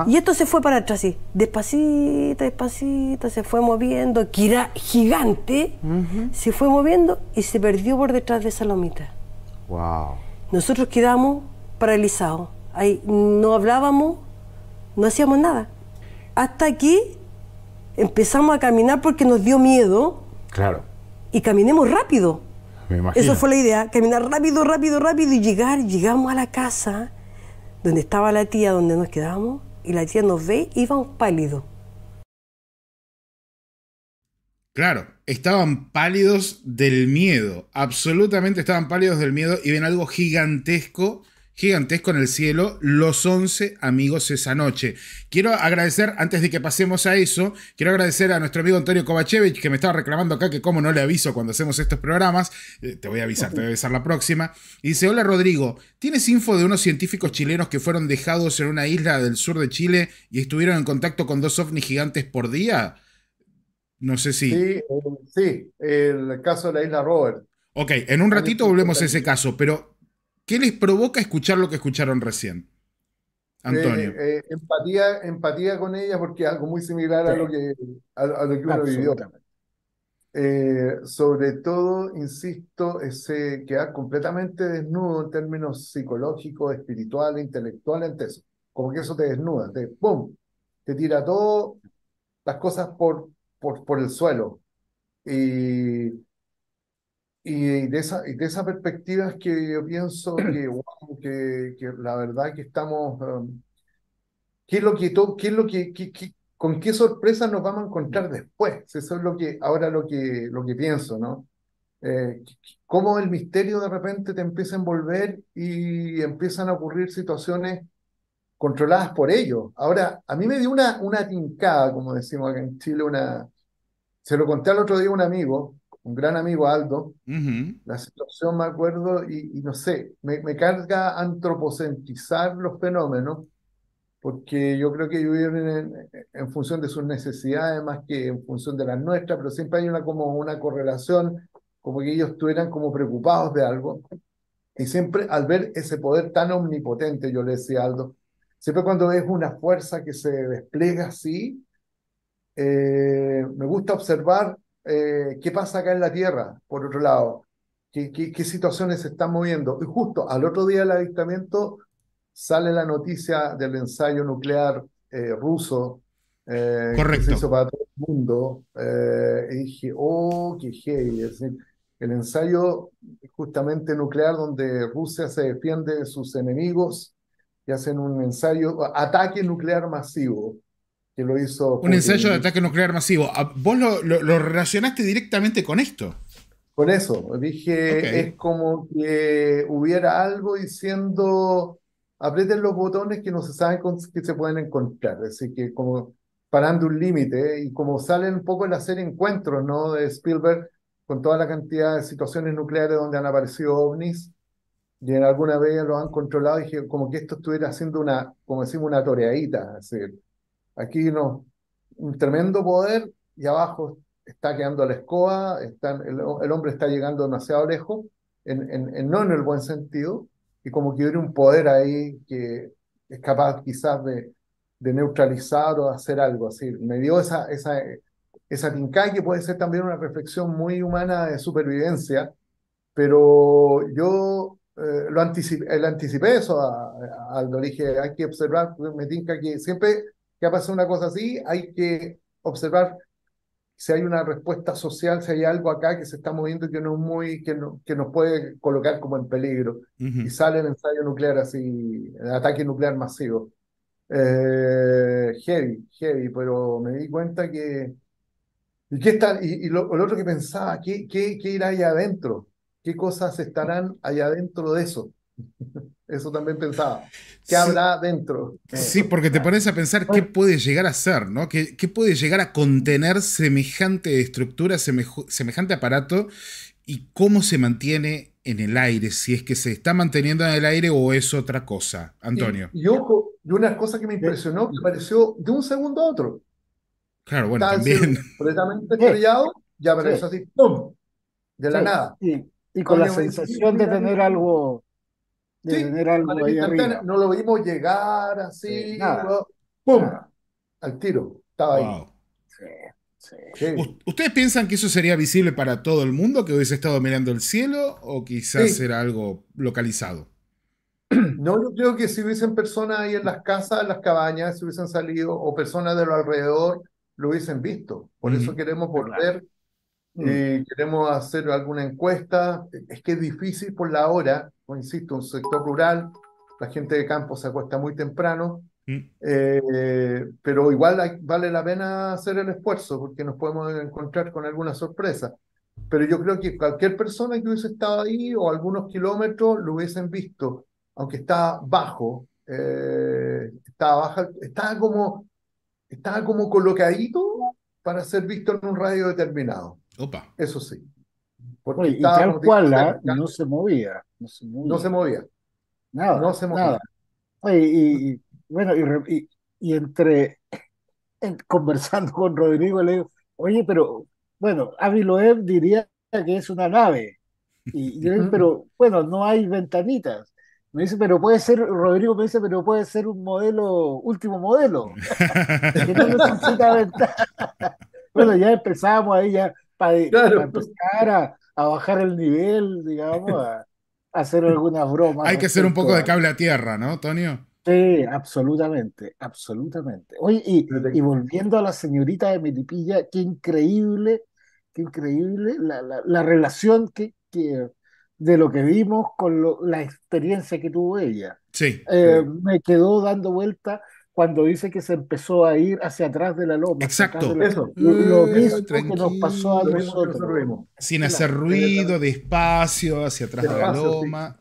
Y esto se fue para atrás así, despacito, despacito, se fue moviendo, que gigante, se fue moviendo y se perdió por detrás de esa lomita. Wow. Nosotros quedamos paralizados, ahí no hablábamos, no hacíamos nada. Hasta aquí empezamos a caminar porque nos dio miedo. Claro y caminemos rápido. Eso fue la idea, caminar rápido, rápido, rápido y llegar, llegamos a la casa donde estaba la tía, donde nos quedábamos y la tía nos ve y íbamos pálidos. Claro, estaban pálidos del miedo, absolutamente estaban pálidos del miedo y ven algo gigantesco gigantesco en el cielo, los 11 amigos esa noche. Quiero agradecer, antes de que pasemos a eso, quiero agradecer a nuestro amigo Antonio Kovachevich que me estaba reclamando acá que cómo no le aviso cuando hacemos estos programas, eh, te voy a avisar, te voy a avisar la próxima, y dice, hola Rodrigo, ¿tienes info de unos científicos chilenos que fueron dejados en una isla del sur de Chile y estuvieron en contacto con dos ovnis gigantes por día? No sé si... Sí, eh, sí el caso de la isla Robert. Ok, en un ratito volvemos a ese caso, pero ¿Qué les provoca escuchar lo que escucharon recién? Antonio. Eh, eh, empatía, empatía con ellas porque es algo muy similar a, lo que, a, lo que uno vivió. Eh, sobre todo, insisto, ese quedar completamente desnudo en términos psicológicos, espirituales, intelectuales, Como que eso te desnuda, te ¡pum! Te tira todo, las cosas por, por, por el suelo. Y y de esa, de esa perspectiva es que yo pienso que, que, la verdad que estamos... Um, ¿Qué es lo que... qué es lo que, con qué sorpresas nos vamos a encontrar después. Eso es lo que ahora lo que, lo que pienso, ¿no? Eh, cómo el misterio de repente te empieza a envolver y empiezan a ocurrir situaciones controladas por ellos. Ahora, a mí me dio una, una tincada, como decimos acá en Chile, una... Se lo conté al otro día a un amigo, un gran amigo Aldo, la situación me acuerdo y, no sé, me, me, carga antropocentizar los fenómenos, porque yo creo que ellos viven en, función de sus necesidades más que en función de las nuestras, pero siempre hay una, como una correlación, como que ellos estuvieran como preocupados de algo. Y siempre al ver ese poder tan omnipotente, yo le decía Aldo, siempre cuando ves una fuerza que se despliega así, eh, me gusta observar eh, qué pasa acá en la Tierra, por otro lado, ¿Qué, situaciones se están moviendo. Y justo al otro día del avistamiento sale la noticia del ensayo nuclear eh, ruso Correcto. Eh, que se hizo para todo el mundo. y dije, oh, qué heavy. Es el ensayo justamente nuclear donde Rusia se defiende de sus enemigos y hacen un ensayo, ataque nuclear masivo que lo hizo... Un ensayo de ataque nuclear masivo. Ah, ¿Vos lo, relacionaste directamente con esto? Con eso, dije, es como que hubiera algo diciendo, aprieten los botones que no se saben que se pueden encontrar, así que como parando un límite, ¿eh? y como sale un poco el hacer Encuentros, ¿no? De Spielberg, con toda la cantidad de situaciones nucleares donde han aparecido ovnis, y en alguna vez lo han controlado, dije, como que esto estuviera haciendo una, como decimos, una toreadita, Así Aquí no, un tremendo poder y abajo está quedando la escoba, el, hombre está llegando demasiado lejos, en, en, no en el buen sentido, y como que hubiera un poder ahí que es capaz quizás de, neutralizar o hacer algo así. Me dio esa, esa, esa que puede ser también una reflexión muy humana de supervivencia, pero yo eh, lo anticipé, lo anticipé eso a, hay que observar, me tinca que siempre ha pasado una cosa así, hay que observar si hay una respuesta social, si hay algo acá que se está moviendo que no muy, que, que nos puede colocar como en peligro. Y sale el ensayo nuclear así, el ataque nuclear masivo. Eh, heavy, heavy, pero me di cuenta que... ¿Y qué está, Y, lo, otro que pensaba, ¿qué, qué, qué irá allá adentro? ¿Qué cosas estarán allá adentro de eso? Eso también pensaba. ¿Qué habla habrá dentro? Eh, sí, porque te ah. pones a pensar qué puede llegar a ser, ¿no? ¿Qué, qué puede llegar a contener semejante estructura, semejante aparato y cómo se mantiene en el aire? Si es que se está manteniendo en el aire o es otra cosa, Antonio. Y, una cosa que me impresionó, que apareció de un segundo a otro. Claro, bueno, también. Completamente estrellado, ya apareció así, De la nada. Y, con la sensación de tener algo no lo vimos llegar así, ¡pum! Al tiro, estaba ahí. ¿Ustedes piensan que eso sería visible para todo el mundo, que hubiese estado mirando el cielo, o quizás era algo localizado? No, yo creo que si hubiesen personas ahí en las casas, en las cabañas, si hubiesen salido, o personas de lo alrededor, lo hubiesen visto. Por eso queremos volver, mm. eh, queremos hacer alguna encuesta. Es que es difícil por la hora, insisto, un sector rural, la gente de campo se acuesta muy temprano, mm. eh, pero igual vale la pena hacer el esfuerzo porque nos podemos encontrar con alguna sorpresa. Pero yo creo que cualquier persona que hubiese estado ahí o algunos kilómetros lo hubiesen visto, aunque está bajo, eh, estaba baja, estaba como, como colocadito para ser visto en un radio determinado. Opa. Eso sí y tal cual, ¿ah? no se movía. No se movía. Nada. No se movía. y, bueno, y, entre conversando con Rodrigo, le digo, oye, pero bueno, Aviloev diría que es una nave. Y yo digo, pero bueno, no hay ventanitas. Me dice, pero puede ser, Rodrigo me dice, pero puede ser un modelo, último modelo. bueno, ya empezamos ahí, ya para, para empezar a, a bajar el nivel, digamos, a, hacer algunas bromas. Hay que ser un poco de cable a tierra, ¿no, Tonio? Sí, absolutamente, absolutamente. Oye, y, volviendo a la señorita de Metipilla qué increíble, qué increíble la, relación que, de lo que vimos con la experiencia que tuvo ella. Sí. Eh, sí. Me quedó dando vuelta cuando dice que se empezó a ir hacia atrás de la loma. Exacto. Eso. Lo, mm, mismo que nos pasó a nosotros. Sin hacer ruido, despacio, hacia atrás de, la loma.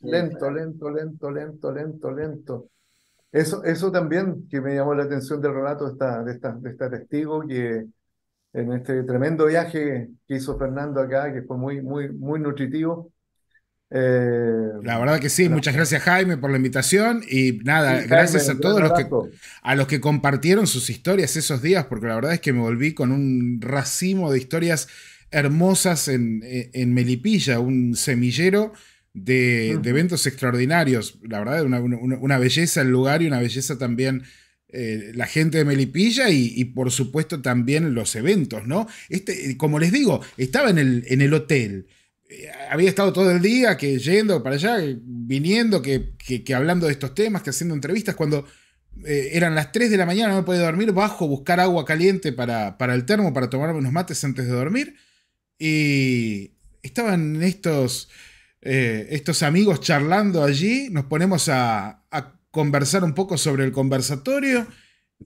lento, lento, lento, lento, lento, lento. Eso, eso también que me llamó la atención del relato de esta, de esta, de esta testigo que en este tremendo viaje que hizo Fernando acá, que fue muy, muy, muy nutritivo, la eh, verdad que sí, muchas gracias Jaime por la invitación y nada, gracias a todos los que, a los que compartieron sus historias esos días, porque la verdad es que me volví con un racimo de historias hermosas en, eh, Melipilla, un semillero de, eventos extraordinarios, la verdad, una, belleza el lugar y una belleza también eh, la gente de Melipilla y, por supuesto también los eventos, ¿no? Este, como les digo, estaba en el, en el hotel eh, había estado todo el día que yendo para allá, eh, viniendo, que, hablando de estos temas, que haciendo entrevistas, cuando eh, eran las 3 de la mañana, no podía dormir, bajo buscar agua caliente para, el termo, para tomarme unos mates antes de dormir. Y estaban estos, estos amigos charlando allí, nos ponemos a conversar un poco sobre el conversatorio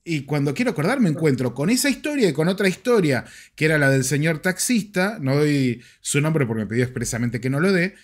y cuando quiero acordar me encuentro con esa historia y con otra historia, que era la del señor taxista, no doy su nombre porque me pidió expresamente que no lo dé,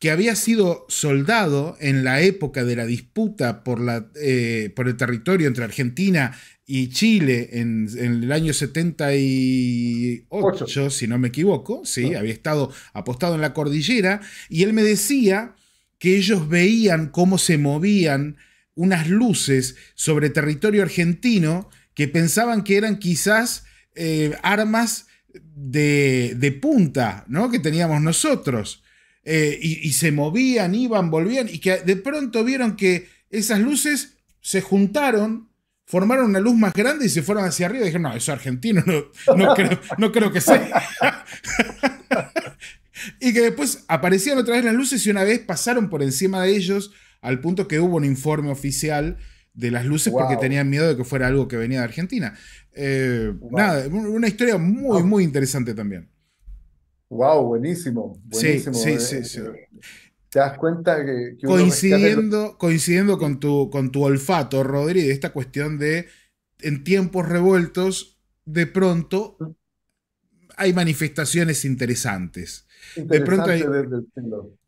que había sido soldado en la época de la disputa por, la, eh, por el territorio entre Argentina y Chile en, el año 78, si no me equivoco, sí, ah. había estado apostado en la cordillera, y él me decía que ellos veían cómo se movían unas luces sobre territorio argentino que pensaban que eran quizás eh, armas de, punta, ¿no? Que teníamos nosotros. Eh, y, se movían, iban, volvían, y que de pronto vieron que esas luces se juntaron, formaron una luz más grande y se fueron hacia arriba. Y dijeron, no, eso argentino, no, creo, no creo que sea. y que después aparecían otra vez las luces y una vez pasaron por encima de ellos al punto que hubo un informe oficial de las luces porque tenían miedo de que fuera algo que venía de Argentina. Eh, nada, una historia muy, ah. muy interesante también. Wow, buenísimo. buenísimo sí, eh, sí, eh, sí, Te das cuenta que... coincidiendo coincidiendo con, tu, con tu olfato, Rodri, esta cuestión de en tiempos revueltos, de pronto mm. hay manifestaciones interesantes de pronto hay...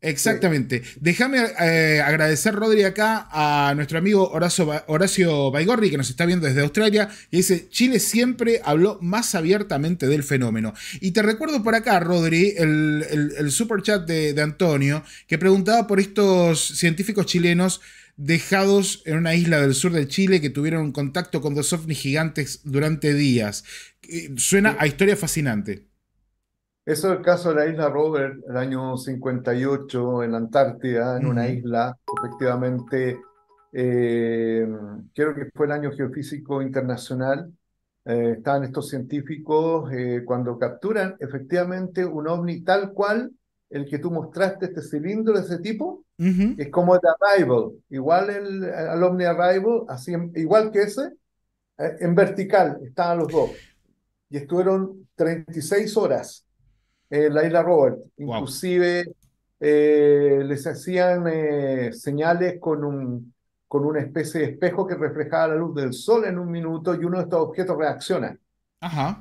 Exactamente. Déjame eh, agradecer, Rodri, acá a nuestro amigo Horacio, Baigorri, que nos está viendo desde Australia, y dice, Chile siempre habló más abiertamente del fenómeno. Y te recuerdo por acá, Rodri, el, super chat de, Antonio, que preguntaba por estos científicos chilenos dejados en una isla del sur de Chile que tuvieron contacto con dos ovnis gigantes durante días. Suena a historia fascinante. Eso es el caso de la isla Robert, el año 58, en la Antártida, en una isla, efectivamente, eh, creo que fue el año geofísico internacional. Eh, estaban estos científicos eh, cuando capturan efectivamente un ovni tal cual el que tú mostraste, este cilindro de ese tipo, es como el Arrival, igual el, al ovni Arrival, así, igual que ese, eh, en vertical estaban los dos. Y estuvieron 36 horas eh, la isla Robert. Inclusive eh, les hacían eh, señales con, un, con una especie de espejo que reflejaba la luz del sol en un minuto y uno de estos objetos reacciona.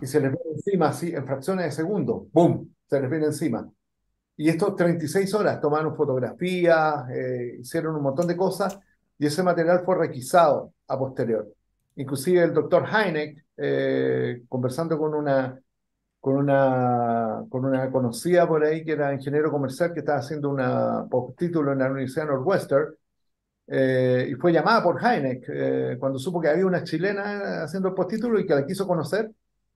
Y se les viene encima, así, en fracciones de segundo. ¡Boom! Se les viene encima. Y estos 36 horas tomaron fotografías, hicieron un montón de cosas y ese material fue requisado a posterior. Inclusive el doctor Heineck, conversando con una con una, con una conocida por ahí que era ingeniero comercial que estaba haciendo un postítulo en la Universidad Northwestern eh, y fue llamada por Heineck eh, cuando supo que había una chilena haciendo el postítulo y que la quiso conocer.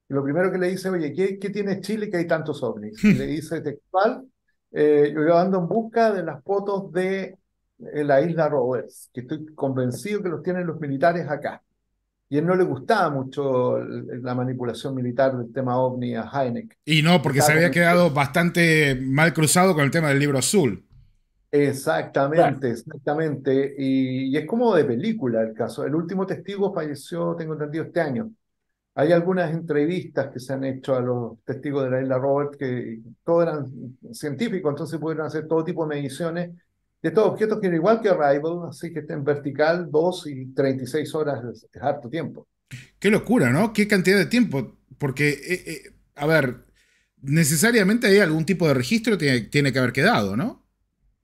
Y lo primero que le dice, oye, ¿qué, tiene Chile que hay tantos ovnis? le dice textual, eh, yo ando en busca de las fotos de eh, la isla Roberts, que estoy convencido que los tienen los militares acá y él no le gustaba mucho la manipulación militar del tema ovni a Heineck. Y no, porque se había quedado bastante mal cruzado con el tema del libro azul. Exactamente, exactamente. Y, y, es como de película el caso. El último testigo falleció, tengo entendido, este año. Hay algunas entrevistas que se han hecho a los testigos de la isla Robert, que todos eran científicos, entonces pudieron hacer todo tipo de mediciones de estos objetos que igual que Arrival, así que en vertical 2 y 36 horas es, harto tiempo. Qué locura, ¿no? Qué cantidad de tiempo. Porque, eh, eh, a ver, necesariamente hay algún tipo de registro que tiene, que haber quedado, ¿no?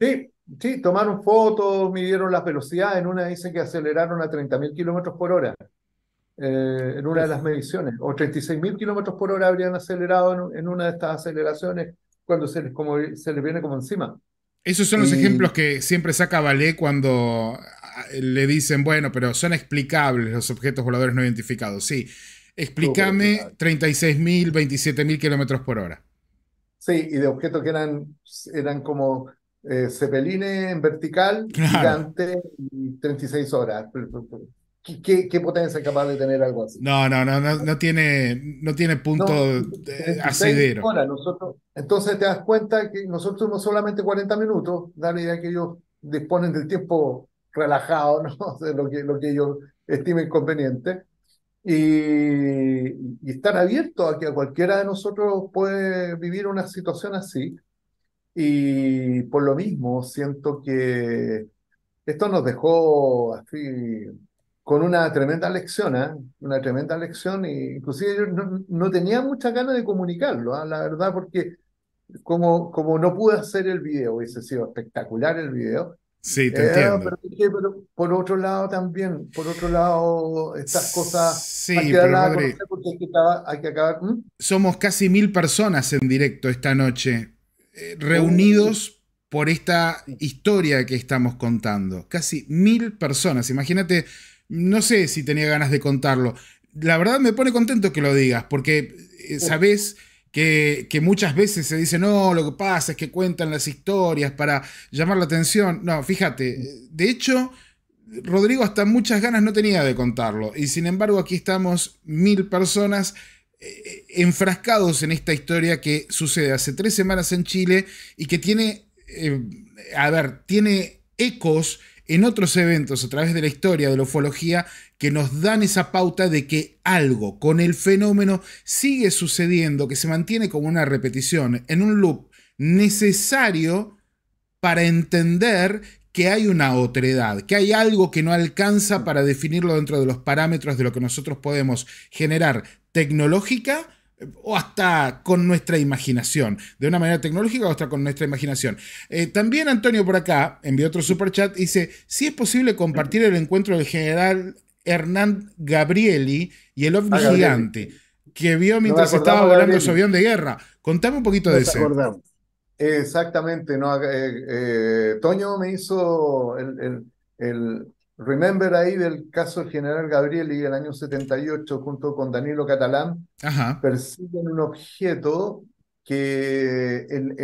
Sí, sí, tomaron fotos, midieron las velocidades. En una dicen que aceleraron a 30.000 km por hora. Eh, en una de las mediciones, o 36.000 kilómetros por hora habrían acelerado en, una de estas aceleraciones cuando se como, se les viene como encima. Esos son los mm. ejemplos que siempre saca Valé cuando ah, le dicen, bueno, pero son explicables los objetos voladores no identificados. Sí, explícame 36.000, 27.000 kilómetros por hora. Sí, y de objetos que eran, eran como eh, en vertical, gigante y 36 horas. ¿Qué, qué, potencia es capaz de tener algo así? No, no, no, no, no tiene, no tiene punto no, asidero. entonces te das cuenta que nosotros no solamente 40 minutos, da la idea que ellos disponen del tiempo relajado, ¿no? lo que, lo que ellos estimen conveniente, y, y están abiertos a que a cualquiera de nosotros puede vivir una situación así. Y por lo mismo, siento que esto nos dejó así con una tremenda lección, ¿eh? una tremenda lección, y inclusive yo no, tenía mucha ganas de comunicarlo, ¿ah? la verdad, porque como, como no pude hacer el video, hubiese sido espectacular el video. Sí, te eh, entiendo. Pero, por otro lado también, por otro lado, estas cosas sí, hay que acabar. Somos casi mil personas en directo esta noche, eh, reunidos uh. por esta historia que estamos contando. Casi mil personas. Imagínate no sé si tenía ganas de contarlo. La verdad me pone contento que lo digas, porque eh, sabes que, muchas veces se dice, no, lo que pasa es que cuentan las historias para llamar la atención. No, fíjate, de hecho, Rodrigo hasta muchas ganas no tenía de contarlo. Y sin embargo, aquí estamos mil personas eh, enfrascados en esta historia que sucede hace tres semanas en Chile y que tiene, eh, a ver, tiene ecos en otros eventos a través de la historia de la ufología que nos dan esa pauta de que algo con el fenómeno sigue sucediendo, que se mantiene como una repetición, en un loop necesario para entender que hay una otredad, que hay algo que no alcanza para definirlo dentro de los parámetros de lo que nosotros podemos generar tecnológica o hasta con nuestra imaginación, de una manera tecnológica o hasta con nuestra imaginación. Eh, también Antonio por acá envió otro super chat, dice, si es posible compartir el encuentro del general Hernán Gabrieli y el ovni ah, gigante, que vio mientras estaba volando su avión de guerra. Contame un poquito de eso. Exactamente, no, eh, eh, Toño me hizo el Remember ahí del caso del general Gabriel y el año 78 junto con Danilo Catalán persiguen un objeto que en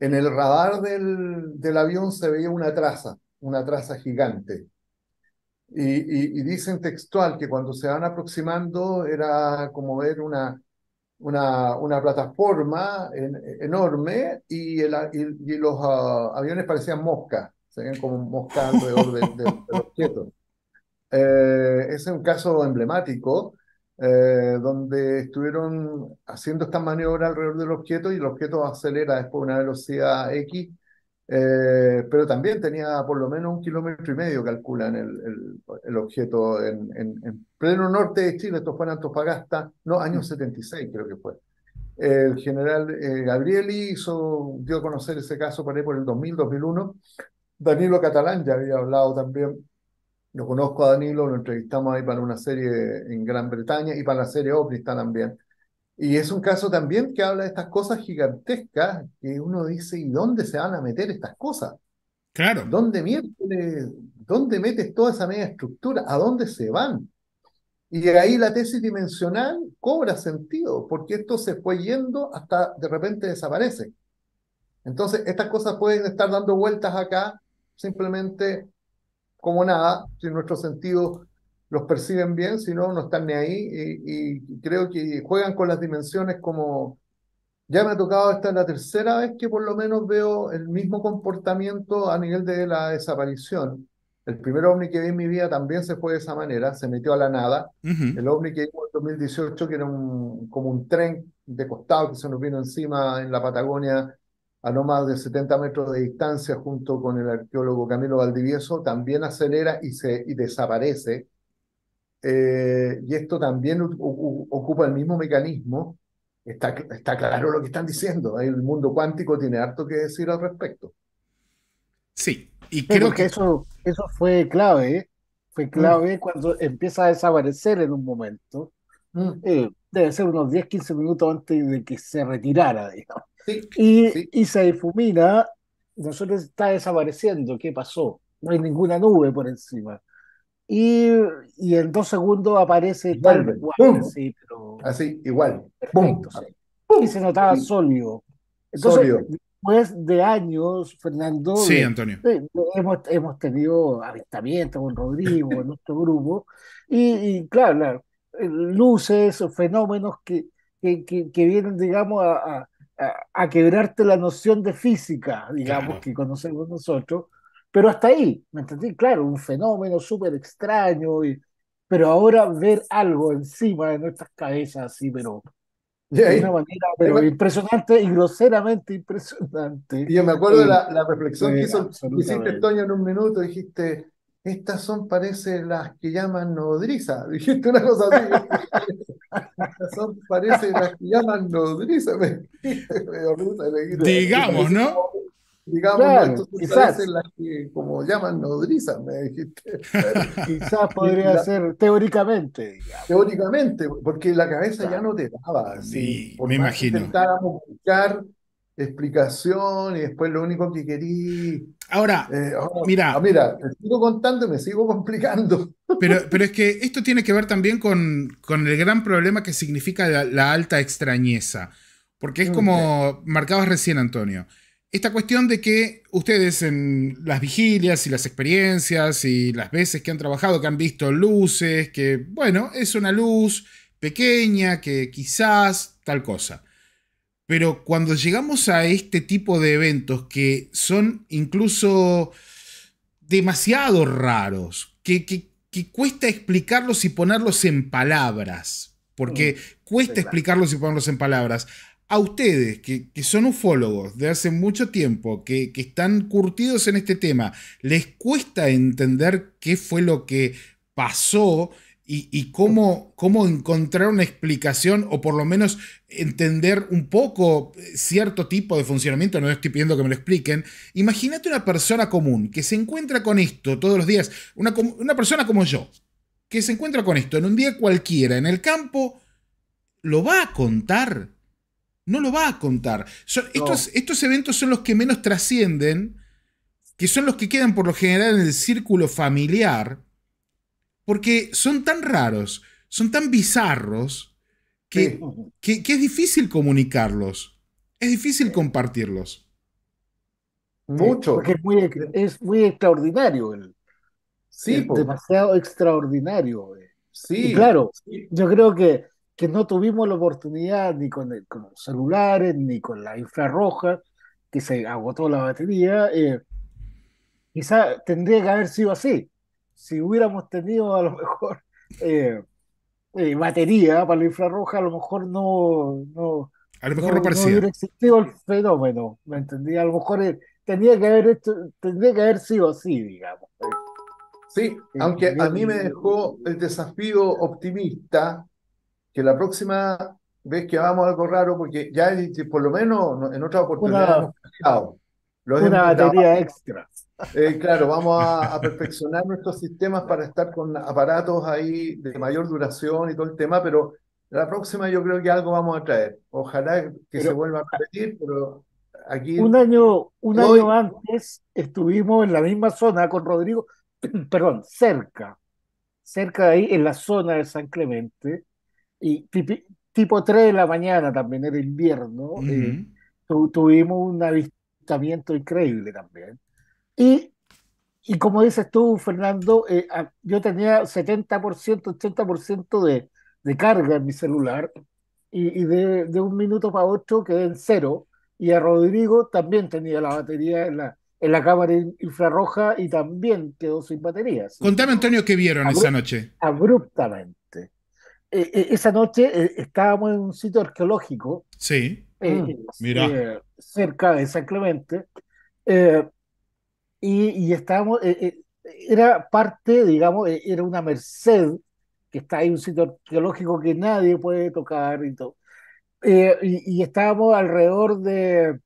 el radar del, avión se veía una traza, una traza gigante. Y, dicen textual que cuando se van aproximando era como ver una, una, una plataforma enorme y, y los ah, aviones parecían moscas ven como moscas alrededor del objeto. Eh, ese es un caso emblemático eh, donde estuvieron haciendo esta maniobra alrededor del objeto y el objeto acelera después a una velocidad X, eh, pero también tenía por lo menos un kilómetro y medio, calculan el, el, objeto en, en, pleno norte de Chile, esto fue en Antofagasta, no, año 76 mm. creo que fue. El general Gabrieli hizo, dio a conocer ese caso para por el 2000-2001 Danilo Catalán ya había hablado también. Lo conozco a Danilo, lo entrevistamos ahí para una serie en Gran Bretaña y para la serie está también. Y es un caso también que habla de estas cosas gigantescas que uno dice, ¿y dónde se van a meter estas cosas? Claro. ¿Dónde, ¿Dónde metes toda esa media estructura? ¿A dónde se van? Y ahí la tesis dimensional cobra sentido, porque esto se fue yendo hasta de repente desaparece. Entonces, estas cosas pueden estar dando vueltas acá, simplemente como nada, si nuestros sentidos los perciben bien, si no, no están ni ahí. Y, creo que juegan con las dimensiones como. Ya me ha tocado, esta es la tercera vez que por lo menos veo el mismo comportamiento a nivel de la desaparición. El primer ovni que vi en mi vida también se fue de esa manera, se metió a la nada. El ovni que vi en 2018, que era un, como un tren de costado que se nos vino encima en la Patagonia, a no más de 70 metros de distancia junto con el arqueólogo Camilo Valdivieso, también acelera y, se, desaparece. Eh, y esto también ocupa el mismo mecanismo. Está, está claro lo que están diciendo. El mundo cuántico tiene harto que decir al respecto. Sí, y creo que... eso, eso fue clave. ¿eh? Fue mm. clave cuando empieza a desaparecer en un momento. Mm. Eh, debe ser unos 10, 15 minutos antes de que se retirara, digamos y, y se difumina, nosotros está desapareciendo, ¿qué pasó? No hay ninguna nube por encima. Y, y en dos segundos aparece tal sí, pero así, igual. y se notaba sólido. Entonces, después de años, Fernando, sí, Antonio. Hemos, hemos tenido avistamientos con Rodrigo, en nuestro grupo, y, claro, eh, luces, fenómenos que, que, que, vienen, digamos, a a, quebrarte la noción de física, digamos, que conocemos nosotros, pero hasta ahí, ¿me entendí? Claro, un fenómeno súper extraño, y, pero ahora ver algo encima de nuestras cabezas, así, pero de una manera pero impresionante y groseramente impresionante. Y yo me acuerdo de eh, la, reflexión que eh, hiciste, Toño, en un minuto, dijiste, estas son, parece, las que llaman nodriza. Dijiste una cosa así. estas son, parece, las que llaman nodriza. Me, digamos, ¿no? digamos, estas son quizás. las que como llaman nodriza, me dijiste. quizás podría ser teóricamente, digamos. Teóricamente, porque la cabeza ya no te daba. Sí, me imagino. Intentábamos buscar explicación y después lo único que quería eh, Ahora, mira, ah, mira, me sigo contando y me sigo complicando. Pero, pero es que esto tiene que ver también con, el gran problema que significa la, alta extrañeza. Porque es como marcaba marcabas recién, Antonio. Esta cuestión de que ustedes en las vigilias y las experiencias y las veces que han trabajado, que han visto luces, que, bueno, es una luz pequeña, que quizás tal cosa. Pero cuando llegamos a este tipo de eventos que son incluso demasiado raros, que, cuesta explicarlos y ponerlos en palabras, porque mm, cuesta explicarlos y ponerlos en palabras, a ustedes, que, son ufólogos de hace mucho tiempo, que, están curtidos en este tema, ¿les cuesta entender qué fue lo que pasó y, cómo, cómo, encontrar una explicación o por lo menos entender un poco eh, cierto tipo de funcionamiento, no estoy pidiendo que me lo expliquen, imagínate una persona común que se encuentra con esto todos los días, una, persona como yo, que se encuentra con esto en un día cualquiera, en el campo, ¿lo va a contar? No lo va a contar. estos, estos eventos son los que menos trascienden, que son los que quedan por lo general en el círculo familiar porque son tan raros, son tan bizarros, que, que, es difícil comunicarlos. Es difícil compartirlos. Mucho. Porque es muy, extraordinario. El, sí, pues. demasiado extraordinario. Eh. Sí. claro, yo creo que, que, no tuvimos la oportunidad ni con, con, los celulares, ni con la infrarroja, que se agotó la batería. Eh, quizá tendría que haber sido así si hubiéramos tenido a lo mejor eh, eh, batería para la infrarroja, a lo mejor no, no, mejor no, hubiera existido el fenómeno, ¿me entendí? A lo mejor eh, tenía que tendría que haber sido así, digamos. Sí, aunque a mí me dejó el desafío optimista que la próxima vez que vamos a algo raro, porque ya por lo menos en otra oportunidad hemos una batería extra. Eh, claro, vamos a, perfeccionar nuestros sistemas para estar con aparatos ahí de mayor duración y todo el tema, pero la próxima yo creo que algo vamos a traer. Ojalá que se vuelva a repetir, pero aquí... Un año, un año antes estuvimos en la misma zona con Rodrigo, perdón, cerca, cerca de ahí, en la zona de San Clemente, y tipo 3 de la mañana también, era invierno, eh, tuvimos una vista increíble también. Y, y como dices tú, Fernando, eh, yo tenía 70%, 80% de, de carga en mi celular y, de, de, un minuto para otro quedé en cero. Y a Rodrigo también tenía la batería en la, en la cámara infrarroja y también quedó sin baterías. Contame, Antonio, ¿qué vieron esa noche? Abruptamente. Eh, eh, esa noche estábamos en un sitio arqueológico. Sí. Eh, mm, mira. Eh, cerca de San Clemente. Eh, y, estábamos, era parte, digamos, era una merced, que está ahí un sitio arqueológico que nadie puede tocar y todo. Y, estábamos alrededor de,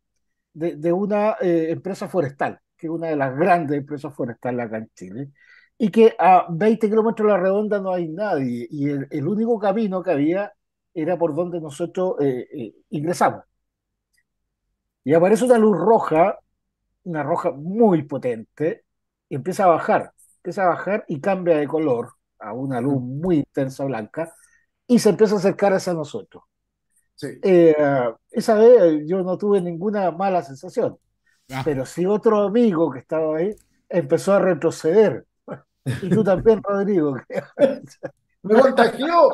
de, una empresa forestal, que es una de las grandes empresas forestales acá en Chile, y que a 20 kilómetros de la redonda no hay nadie, y el, el único camino que había era por donde nosotros eh, eh, ingresamos. Y aparece una luz roja, una roja muy potente, y empieza a bajar, empieza a bajar y cambia de color a una luz muy intensa blanca, y se empieza a acercar hacia nosotros. Eh, esa vez yo no tuve ninguna mala sensación, ah. pero sí otro amigo que estaba ahí empezó a retroceder. Y tú también, Rodrigo. me contagió,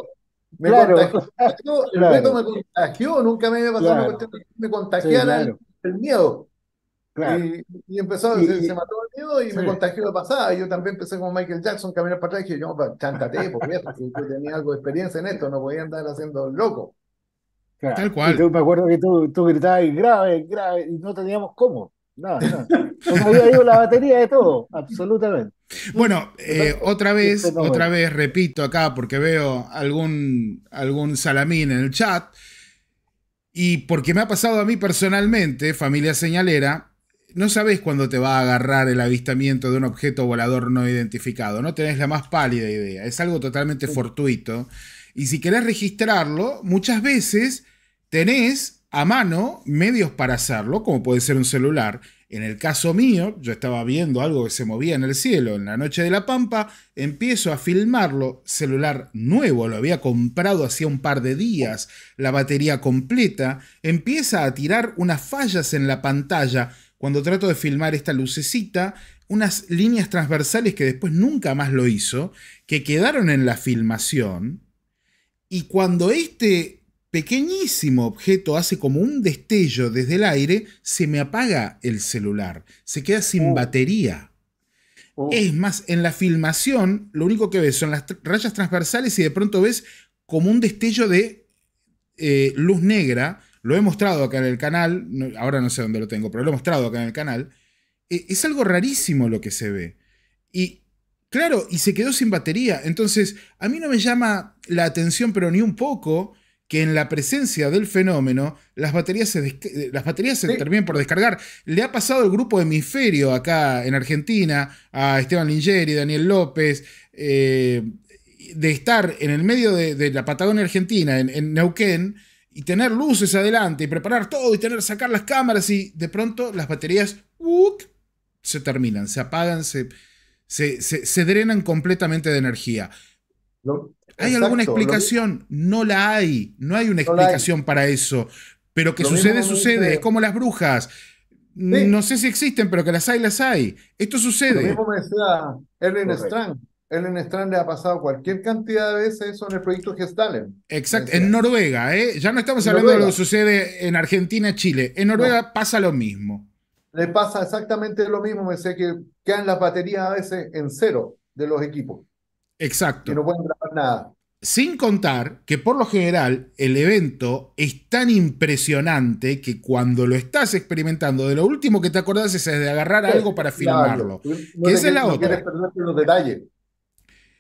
me claro. contagió, el claro. reto me contagió, nunca me había pasado me contagiara el miedo. Claro. Y, empezó, se, mató el miedo y me contagió de pasada. Yo también empecé como Michael Jackson, caminar para atrás y dije, yo, chántate, porque yo tenía algo de experiencia en esto, no podía andar haciendo loco. Tal cual. Y me acuerdo que tú, tú gritabas grave, grave, y no teníamos cómo. No, no. Como digo, la batería de todo, absolutamente. Bueno, eh, otra vez, otra vez repito acá porque veo algún, algún salamín en el chat. Y porque me ha pasado a mí personalmente, familia señalera, no sabes cuándo te va a agarrar el avistamiento de un objeto volador no identificado. No tenés la más pálida idea. Es algo totalmente fortuito. Y si querés registrarlo, muchas veces tenés a mano medios para hacerlo, como puede ser un celular. En el caso mío, yo estaba viendo algo que se movía en el cielo en la noche de la Pampa, empiezo a filmarlo, celular nuevo, lo había comprado hacía un par de días, la batería completa, empieza a tirar unas fallas en la pantalla cuando trato de filmar esta lucecita, unas líneas transversales que después nunca más lo hizo, que quedaron en la filmación, y cuando este pequeñísimo objeto hace como un destello desde el aire, se me apaga el celular, se queda sin oh. batería. Oh. Es más, en la filmación lo único que ves son las rayas transversales y de pronto ves como un destello de eh, luz negra. Lo he mostrado acá en el canal, ahora no sé dónde lo tengo, pero lo he mostrado acá en el canal. E, es algo rarísimo lo que se ve. Y claro, y se quedó sin batería. Entonces, a mí no me llama la atención, pero ni un poco, que en la presencia del fenómeno las baterías se, eh, las baterías se terminan por descargar. Le ha pasado el grupo Hemisferio acá en Argentina, a Esteban Lingeri, Daniel López, eh, de estar en el medio de, la Patagonia Argentina, en, Neuquén, y tener luces adelante y preparar todo y tener sacar las cámaras y de pronto las baterías se terminan, se apagan, se, se, drenan completamente de energía. ¿Hay alguna explicación? No la hay. No hay una explicación para eso. Pero que sucede, sucede. Es como las brujas. No sé si existen, pero que las hay, las hay. Esto sucede. Lo mismo decía Ellen Strand. Ellen Strand le ha pasado cualquier cantidad de veces eso en el proyecto Gestalen. Exacto, en Noruega, ¿eh? Ya no estamos hablando de lo que sucede en Argentina, Chile. En Noruega pasa lo mismo. Le pasa exactamente lo mismo, me sé que quedan las baterías a veces en cero de los equipos. Exacto. Sin contar que por lo general el evento es tan impresionante que cuando lo estás experimentando, de lo último que te acordás es de agarrar algo para filmarlo. es la Los detalles.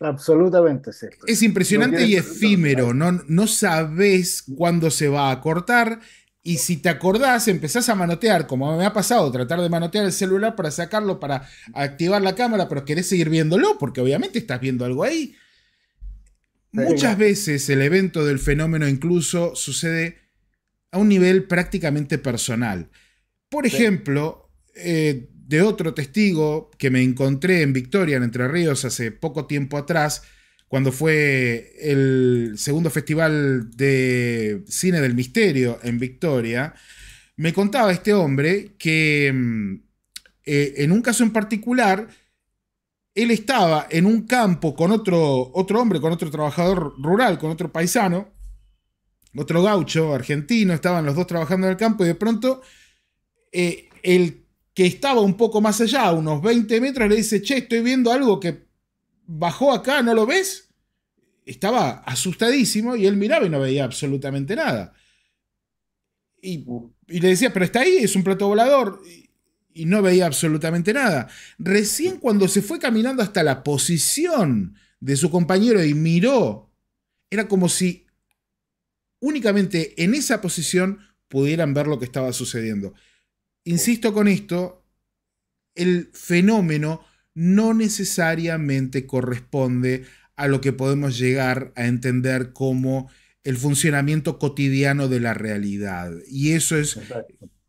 Absolutamente cierto. Es impresionante y efímero, no, no sabes cuándo se va a cortar, y si te acordás, empezás a manotear, como me ha pasado, tratar de manotear el celular para sacarlo, para activar la cámara, pero querés seguir viéndolo, porque obviamente estás viendo algo ahí. Muchas veces el evento del fenómeno incluso sucede a un nivel prácticamente personal. Por ejemplo, eh, de otro testigo que me encontré en Victoria, en Entre Ríos, hace poco tiempo atrás, cuando fue el segundo festival de cine del misterio en Victoria, me contaba este hombre que mm, eh, en un caso en particular, él estaba en un campo con otro, otro hombre, con otro trabajador rural, con otro paisano, otro gaucho argentino, estaban los dos trabajando en el campo y de pronto eh, el que estaba un poco más allá, unos 20 metros, le dice, che, estoy viendo algo que bajó acá, ¿no lo ves? Estaba asustadísimo y él miraba y no veía absolutamente nada. Y, le decía, pero está ahí, es un plato volador. Y, y no veía absolutamente nada. Recién cuando se fue caminando hasta la posición de su compañero y miró, era como si únicamente en esa posición pudieran ver lo que estaba sucediendo. Insisto con esto, el fenómeno no necesariamente corresponde a lo que podemos llegar a entender como el funcionamiento cotidiano de la realidad. Y eso es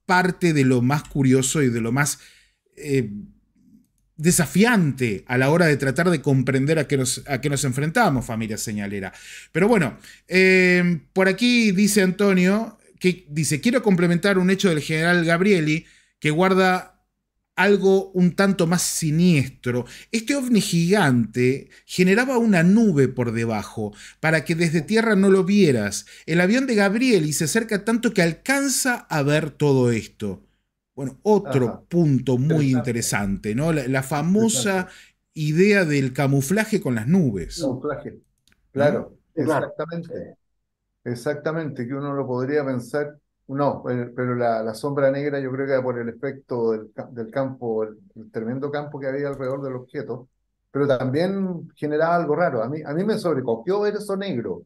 parte de lo más curioso y de lo más eh, desafiante a la hora de tratar de comprender a qué nos, a nos enfrentamos, familia señalera. Pero bueno, eh, por aquí dice Antonio, que dice, quiero complementar un hecho del general Gabrieli que guarda algo un tanto más siniestro. Este ovni gigante generaba una nube por debajo para que desde tierra no lo vieras. El avión de Gabriel y se acerca tanto que alcanza a ver todo esto. Bueno, otro punto muy interesante, ¿no? La, famosa idea del camuflaje con las nubes. Camuflaje, claro, exactamente. Exactamente, que uno lo podría pensar no, pues, pero la, sombra negra yo creo que era por el efecto del, campo, el, tremendo campo que había alrededor del objeto, pero también generaba algo raro. A mí, a mí me sobrecogió ver eso negro.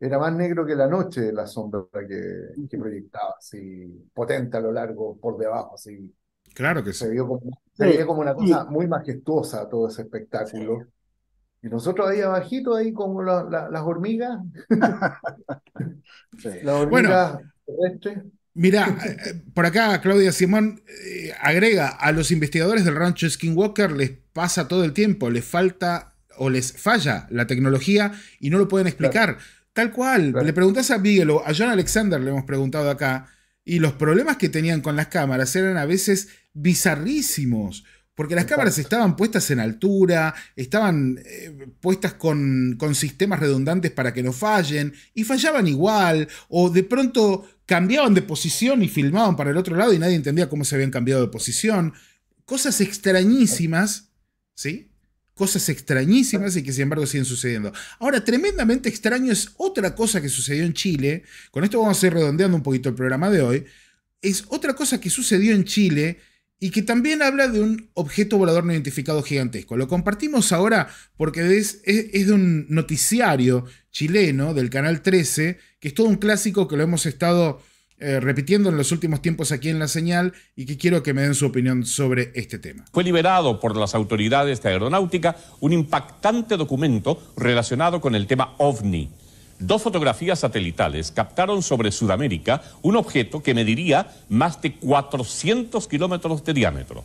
Era más negro que la noche la sombra que, que, proyectaba, así potente a lo largo, por debajo, así. Claro que sí. Se vio como, como una cosa muy majestuosa todo ese espectáculo. Y nosotros ahí abajito, ahí como las hormigas. sí. Las hormigas Mira, eh, eh, por acá Claudia Simón eh, agrega, a los investigadores del rancho Skinwalker les pasa todo el tiempo, les falta o les falla la tecnología y no lo pueden explicar. Tal cual, le preguntas a o a John Alexander le hemos preguntado acá, y los problemas que tenían con las cámaras eran a veces bizarrísimos. Porque las cámaras estaban puestas en altura, estaban eh, puestas con, con, sistemas redundantes para que no fallen, y fallaban igual, o de pronto cambiaban de posición y filmaban para el otro lado y nadie entendía cómo se habían cambiado de posición. Cosas extrañísimas, ¿sí? Cosas extrañísimas y que sin embargo siguen sucediendo. Ahora, tremendamente extraño es otra cosa que sucedió en Chile. Con esto vamos a ir redondeando un poquito el programa de hoy. Es otra cosa que sucedió en Chile y que también habla de un objeto volador no identificado gigantesco. Lo compartimos ahora porque es, de un noticiario chileno del Canal 13, que es todo un clásico que lo hemos estado eh, repitiendo en los últimos tiempos aquí en La Señal y que quiero que me den su opinión sobre este tema. Fue liberado por las autoridades de aeronáutica un impactante documento relacionado con el tema OVNI Dos fotografías satelitales captaron sobre Sudamérica un objeto que mediría más de 400 kilómetros de diámetro.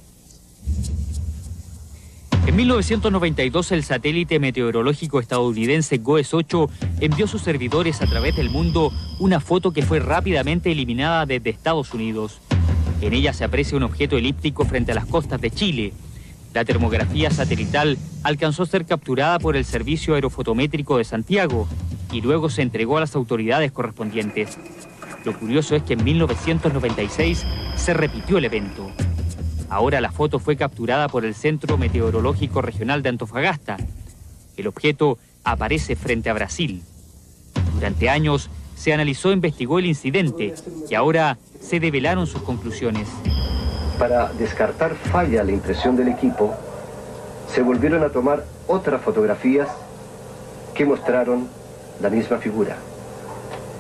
En 1992 el satélite meteorológico estadounidense GOES-8 envió a sus servidores a través del mundo una foto que fue rápidamente eliminada desde Estados Unidos. En ella se aprecia un objeto elíptico frente a las costas de Chile. La termografía satelital alcanzó a ser capturada por el Servicio Aerofotométrico de Santiago y luego se entregó a las autoridades correspondientes. Lo curioso es que en 1996 se repitió el evento. Ahora la foto fue capturada por el Centro Meteorológico Regional de Antofagasta. El objeto aparece frente a Brasil. Durante años se analizó e investigó el incidente y ahora se develaron sus conclusiones. Para descartar falla la impresión del equipo, se volvieron a tomar otras fotografías que mostraron la misma figura.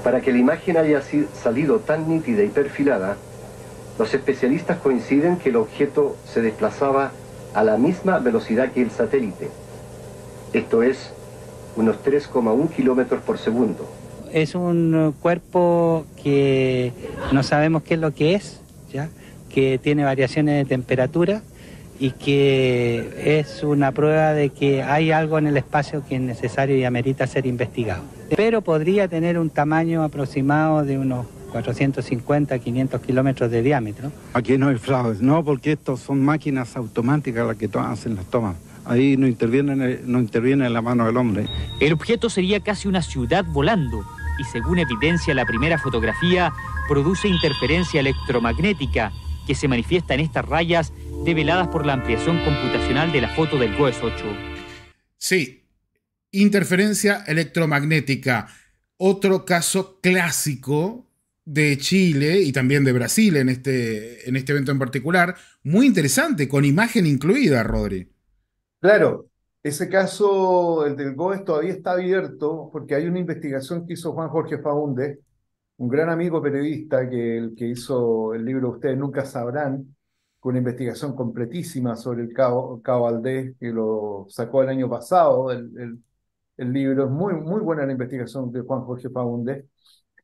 Para que la imagen haya salido tan nítida y perfilada, los especialistas coinciden que el objeto se desplazaba a la misma velocidad que el satélite, esto es, unos 3,1 kilómetros por segundo. Es un eh, cuerpo que no sabemos qué es lo que es, ¿ya? que tiene variaciones de temperatura, y que es una prueba de que hay algo en el espacio que es necesario y amerita ser investigado. Pero podría tener un tamaño aproximado de unos 450, 500 kilómetros de diámetro. Aquí no hay fraudes, no, porque estos son máquinas automáticas las que hacen las tomas. Ahí no interviene, no interviene la mano del hombre. El objeto sería casi una ciudad volando y según evidencia la primera fotografía, produce interferencia electromagnética que se manifiesta en estas rayas develadas por la ampliación computacional de la foto del GOES 8. Sí, interferencia electromagnética, otro caso clásico de Chile y también de Brasil en este, en este evento en particular, muy interesante, con imagen incluida, Rodri. Claro, ese caso, del GOES, todavía está abierto porque hay una investigación que hizo Juan Jorge Faunde un gran amigo periodista que, el que hizo el libro Ustedes Nunca Sabrán, con una investigación completísima sobre el Cabo, Cabo que lo sacó el año pasado, el, libro, es muy, muy buena la investigación de Juan Jorge Paúndez.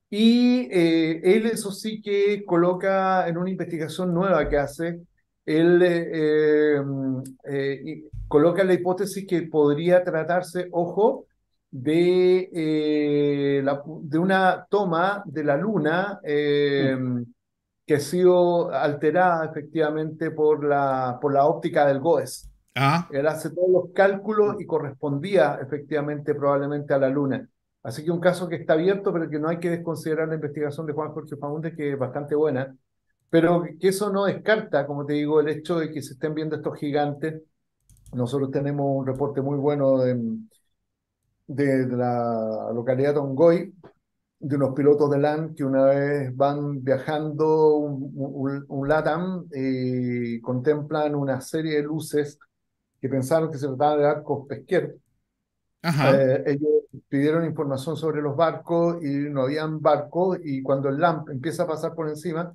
Y eh, él eso sí que coloca en una investigación nueva que hace, él eh, eh, mm, coloca la hipótesis que podría tratarse, ojo, de, eh, la, de una toma de la luna eh, que ha sido alterada efectivamente por la, por la óptica del GOES. Ah. Él hace todos los cálculos y correspondía efectivamente probablemente a la luna. Así que un caso que está abierto, pero que no hay que desconsiderar la investigación de Juan Jorge Faúndez, que es bastante buena, pero que eso no descarta, como te digo, el hecho de que se estén viendo estos gigantes. Nosotros tenemos un reporte muy bueno de, de la localidad de Ongoy, de unos pilotos de LAN que una vez van viajando un, LATAM y eh, contemplan una serie de luces que pensaron que se trataba de barcos pesqueros. Eh, ellos pidieron información sobre los barcos y no habían barcos y cuando el Lan empieza a pasar por encima,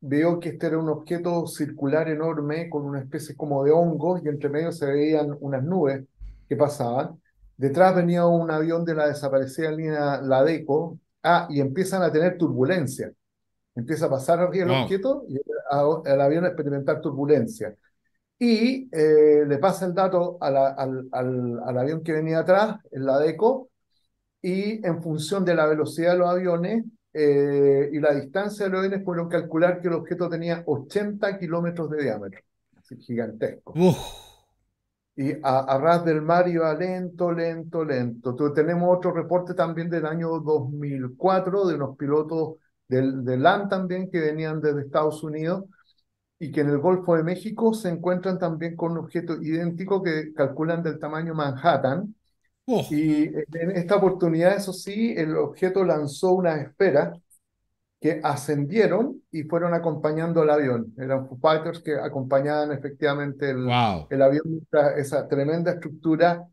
veo que este era un objeto circular enorme con una especie como de hongos y entre medio se veían unas nubes que pasaban Detrás venía un avión de la desaparecida línea Ladeco. Ah, y empiezan a tener turbulencia. Empieza a pasar arriba el objeto y el, avión a experimentar turbulencia. Y eh, le pasa el dato al, avión que venía atrás, el Ladeco, y en función de la velocidad de los aviones eh, y la distancia de los aviones, pudieron calcular que el objeto tenía 80 kilómetros de diámetro. Así, gigantesco. Uf y a, ras del mar iba lento, lento, lento. Entonces, tenemos otro reporte también del año 2004 de unos pilotos del, del LAN también que venían desde Estados Unidos y que en el Golfo de México se encuentran también con un objeto idéntico que calculan del tamaño Manhattan. Oh. Y en esta oportunidad, eso sí, el objeto lanzó una esfera que ascendieron y fueron acompañando el avión. Eran Fighters que acompañaban efectivamente el, avión, esa tremenda estructura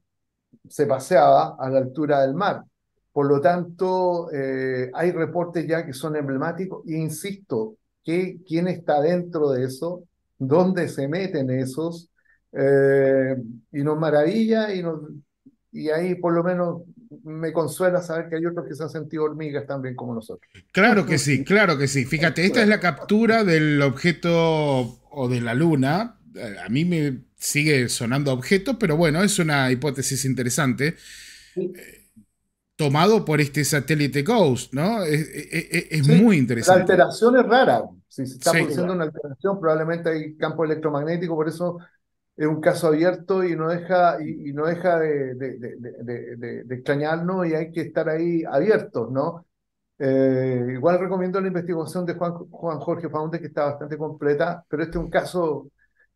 se paseaba a la altura del mar. Por lo tanto, eh, hay reportes ya que son emblemáticos. E insisto, que, ¿quién está dentro de eso? ¿Dónde se meten esos? Eh, y nos maravilla y, nos, y ahí por lo menos me consuela saber que hay otros que se han sentido hormigas también como nosotros. Claro que sí, claro que sí. Fíjate, esta es la captura del objeto o de la luna. Eh, a mí me sigue sonando objeto, pero bueno, es una hipótesis interesante. Eh, tomado por este satélite Ghost, ¿no? Es, e, e, e, muy interesante. La alteración es rara. Si se está produciendo una alteración, probablemente hay campo electromagnético, por eso es un caso abierto y no deja, y, no deja de, de, extrañarnos y hay que estar ahí abiertos, ¿no? Eh, igual recomiendo la investigación de Juan, Juan Jorge Faunde, que está bastante completa, pero este es un caso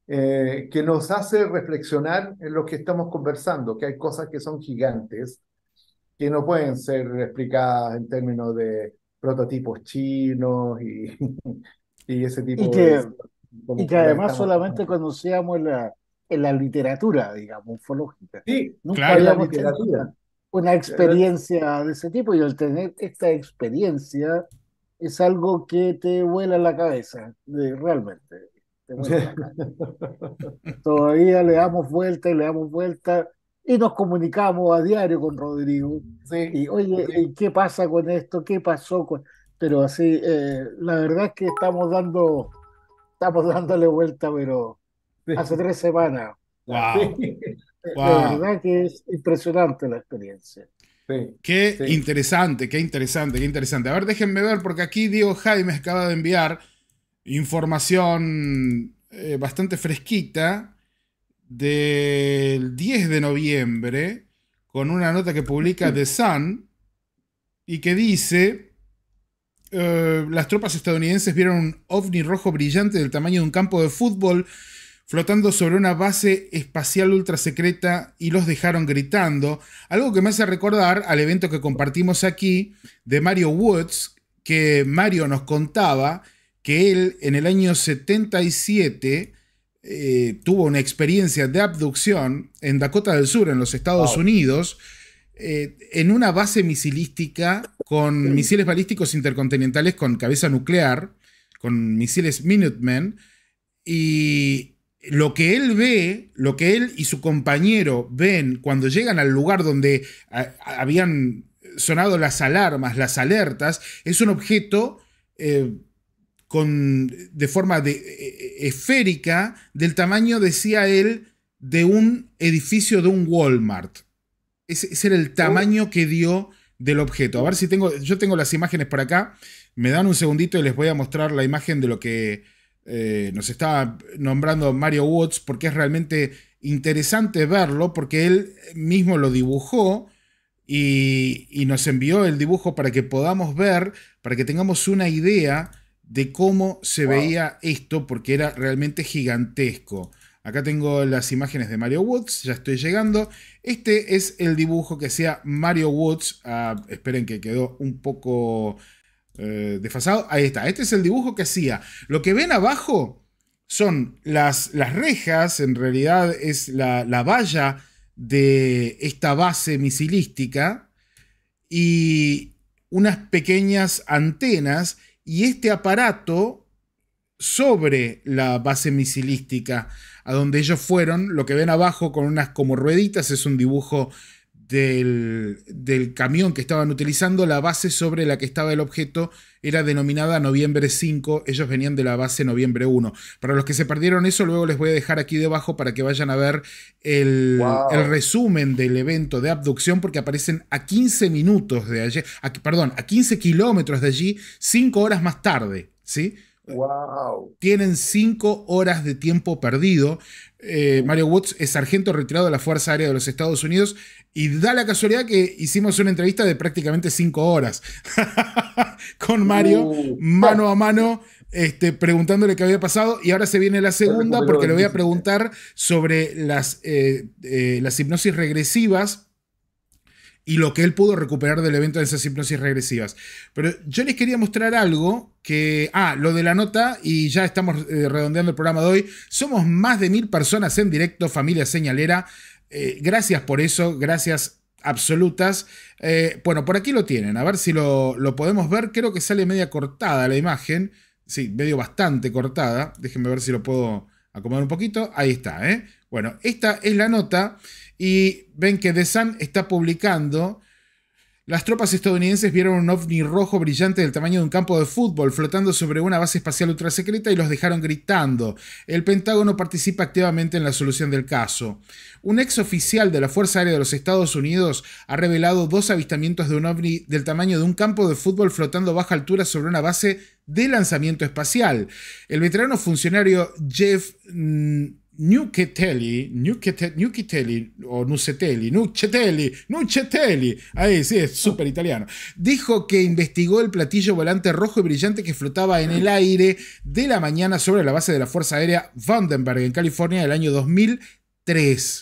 eh, que nos hace reflexionar en lo que estamos conversando, que hay cosas que son gigantes, que no pueden ser explicadas en términos de prototipos chinos y, y ese tipo y que, Y que además solamente conocíamos la en la literatura, digamos, ufológica. Sí, Nunca claro, la literatura. una eh, eh, experiencia de ese tipo y el tener esta experiencia es algo que te vuela la cabeza, realmente. Todavía le damos vuelta y le damos vuelta y nos comunicamos a diario con Rodrigo. Sí, y oye, ¿qué pasa con esto? ¿Qué pasó con...? Pero así, eh, la verdad es que estamos dando, estamos dándole vuelta, pero hace tres semanas. La verdad que es impresionante la experiencia. qué interesante, qué interesante, qué interesante. A ver, déjenme ver, porque aquí Diego Jaime acaba de enviar información eh, bastante fresquita del 10 de noviembre con una nota que publica The Sun y que dice, eh, las tropas estadounidenses vieron un ovni rojo brillante del tamaño de un campo de fútbol flotando sobre una base espacial ultra secreta y los dejaron gritando, algo que me hace recordar al evento que compartimos aquí de Mario Woods, que Mario nos contaba que él en el año 77 eh, tuvo una experiencia de abducción en Dakota del Sur, en los Estados Unidos, eh, en una base misilística con misiles balísticos intercontinentales con cabeza nuclear, con misiles Minutemen, y lo que él ve, lo que él y su compañero ven cuando llegan al lugar donde habían sonado las alarmas, las alertas, es un objeto eh, con, de forma e, e, esférica del tamaño, decía él, de un edificio de un Walmart. Ese, ese era el tamaño que dio del objeto. A ver si tengo, yo tengo las imágenes por acá. Me dan un segundito y les voy a mostrar la imagen de lo que eh, nos está nombrando Mario Woods porque es realmente interesante verlo porque él mismo lo dibujó y, nos envió el dibujo para que podamos ver, para que tengamos una idea de cómo se veía esto porque era realmente gigantesco. Acá tengo las imágenes de Mario Woods, ya estoy llegando. Este es el dibujo que hacía Mario Woods. Ah, esperen que quedó un poco eh, desfasado. Ahí está, este es el dibujo que hacía. Lo que ven abajo son las, las rejas, en realidad es la, la valla de esta base misilística y unas pequeñas antenas y este aparato sobre la base misilística a donde ellos fueron. Lo que ven abajo con unas como rueditas es un dibujo del, camión que estaban utilizando, la base sobre la que estaba el objeto era denominada noviembre 5, ellos venían de la base noviembre 1. Para los que se perdieron eso, luego les voy a dejar aquí debajo para que vayan a ver el, resumen del evento de abducción, porque aparecen a 15 minutos de allí, perdón, a 15 kilómetros de allí, 5 horas más tarde, ¿sí? Wow. Tienen cinco horas de tiempo perdido. Eh, Mario Woods es sargento retirado de la Fuerza Aérea de los Estados Unidos y da la casualidad que hicimos una entrevista de prácticamente cinco horas con Mario, uh, mano a mano, este, preguntándole qué había pasado y ahora se viene la segunda porque le voy a preguntar sobre las, eh, eh, las hipnosis regresivas y lo que él pudo recuperar del evento de esas hipnosis regresivas. Pero yo les quería mostrar algo que, ah, lo de la nota, y ya estamos eh, redondeando el programa de hoy, somos más de mil personas en directo, familia señalera, eh, gracias por eso, gracias absolutas. Eh, bueno, por aquí lo tienen, a ver si lo, lo podemos ver, creo que sale media cortada la imagen, sí, medio bastante cortada, déjenme ver si lo puedo acomodar un poquito, ahí está, ¿eh? Bueno, esta es la nota y ven que The Sun está publicando. Las tropas estadounidenses vieron un ovni rojo brillante del tamaño de un campo de fútbol flotando sobre una base espacial ultrasecreta y los dejaron gritando. El Pentágono participa activamente en la solución del caso. Un ex oficial de la Fuerza Aérea de los Estados Unidos ha revelado dos avistamientos de un ovni del tamaño de un campo de fútbol flotando a baja altura sobre una base de lanzamiento espacial. El veterano funcionario Jeff. Mm, o Nucetelli, ahí sí, es súper italiano, dijo que investigó el platillo volante rojo y brillante que flotaba en el aire de la mañana sobre la base de la Fuerza Aérea Vandenberg en California del año 2003.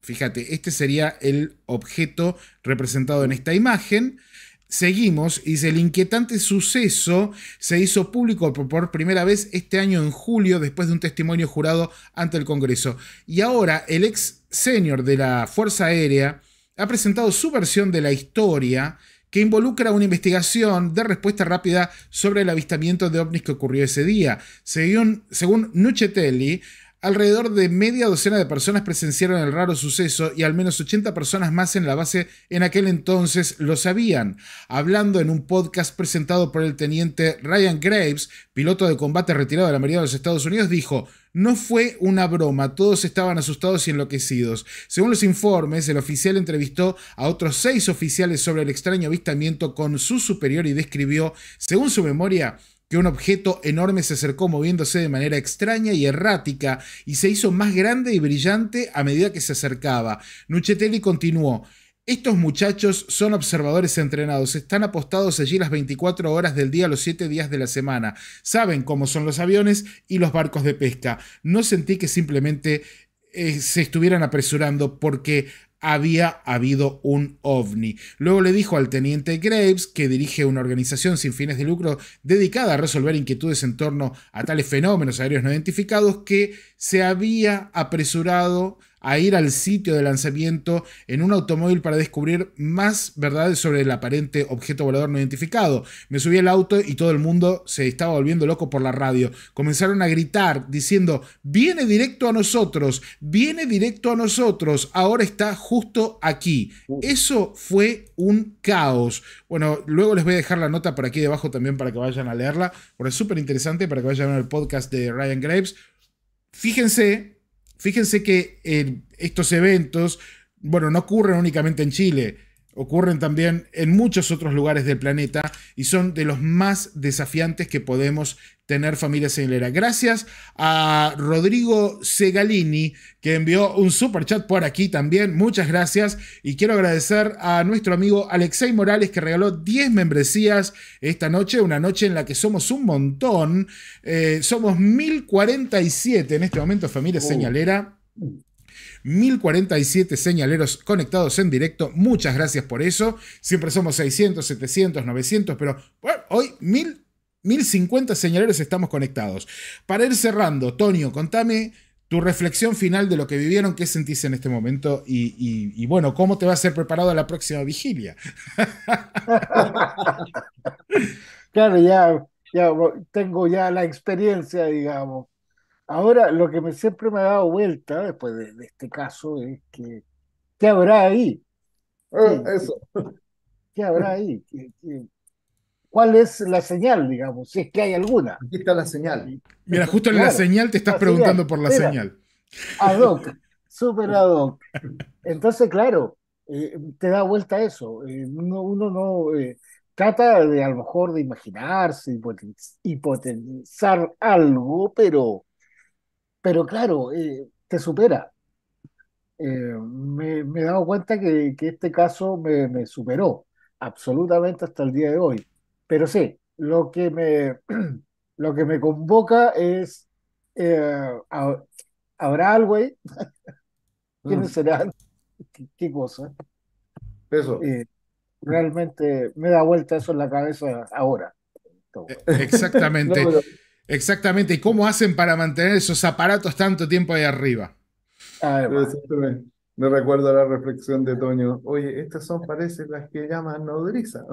Fíjate, este sería el objeto representado en esta imagen. Seguimos, y el inquietante suceso se hizo público por primera vez este año en julio después de un testimonio jurado ante el Congreso. Y ahora el ex senior de la Fuerza Aérea ha presentado su versión de la historia que involucra una investigación de respuesta rápida sobre el avistamiento de ovnis que ocurrió ese día. Según, según Alrededor de media docena de personas presenciaron el raro suceso y al menos 80 personas más en la base en aquel entonces lo sabían. Hablando en un podcast presentado por el teniente Ryan Graves, piloto de combate retirado de la Marina de los Estados Unidos, dijo, no fue una broma, todos estaban asustados y enloquecidos. Según los informes, el oficial entrevistó a otros seis oficiales sobre el extraño avistamiento con su superior y describió, según su memoria, que un objeto enorme se acercó moviéndose de manera extraña y errática y se hizo más grande y brillante a medida que se acercaba. Nuchetelli continuó. Estos muchachos son observadores entrenados, están apostados allí las 24 horas del día, los 7 días de la semana. Saben cómo son los aviones y los barcos de pesca. No sentí que simplemente eh, se estuvieran apresurando porque había habido un ovni. Luego le dijo al teniente Graves, que dirige una organización sin fines de lucro dedicada a resolver inquietudes en torno a tales fenómenos aéreos no identificados, que se había apresurado a ir al sitio de lanzamiento en un automóvil para descubrir más verdades sobre el aparente objeto volador no identificado. Me subí al auto y todo el mundo se estaba volviendo loco por la radio. Comenzaron a gritar diciendo, viene directo a nosotros, viene directo a nosotros, ahora está justo aquí. Eso fue un caos. Bueno, luego les voy a dejar la nota por aquí debajo también para que vayan a leerla, porque es súper interesante para que vayan a al podcast de Ryan Graves. Fíjense Fíjense que eh, estos eventos, bueno, no ocurren únicamente en Chile ocurren también en muchos otros lugares del planeta y son de los más desafiantes que podemos tener familia señalera. Gracias a Rodrigo Segalini que envió un super chat por aquí también. Muchas gracias y quiero agradecer a nuestro amigo Alexei Morales que regaló 10 membresías esta noche, una noche en la que somos un montón. Eh, somos 1047 en este momento familia oh. señalera. 1047 señaleros conectados en directo. Muchas gracias por eso. Siempre somos 600, 700, 900, pero hoy 1050 señaleros estamos conectados. Para ir cerrando, Tonio, contame tu reflexión final de lo que vivieron, qué sentís en este momento y, bueno, cómo te vas a ser preparado a la próxima vigilia. claro, ya, ya tengo ya la experiencia, digamos. Ahora, lo que me, siempre me ha dado vuelta después de, este caso es que, ¿qué habrá ahí? Ah, eso. ¿qué, habrá ahí? cuál es la señal, digamos? Si es que hay alguna. Aquí está la señal. Mira, justo en la señal te estás preguntando por la señal. Ad hoc, súper ad hoc. Entonces, claro, eh, te da vuelta eso. Eh, uno, no eh, trata de a lo mejor de imaginarse y hipotetizar algo, pero pero claro, eh, te supera. Eh, me, he dado cuenta que, que este caso me, superó absolutamente hasta el día de hoy. Pero sí, lo que me, lo que me convoca es, eh, ¿habrá algo ahí? ¿Quiénes mm. será? ¿Qué, cosa? Eso. realmente me da vuelta eso en la cabeza ahora. E, exactamente. Exactamente, ¿y cómo hacen para mantener esos aparatos tanto tiempo ahí arriba? Ah, me recuerdo la reflexión de Toño. Oye, estas son, parece, las que llaman nodrizas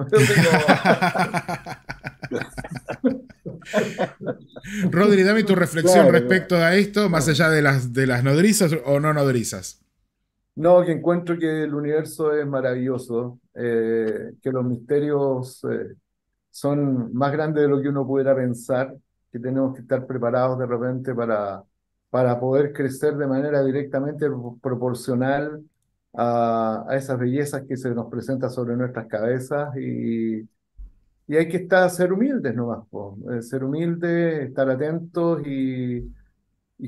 Rodri, dame tu reflexión respecto a esto, más allá de las, de las nodrizas o no nodrizas. No, que encuentro que el universo es maravilloso, eh, que los misterios eh, son más grandes de lo que uno pudiera pensar que tenemos que estar preparados de repente para, para poder crecer de manera directamente proporcional a, esas bellezas que se nos presentan sobre nuestras cabezas y, y hay que estar, ser humildes no más. Eh, ser humildes, estar atentos y,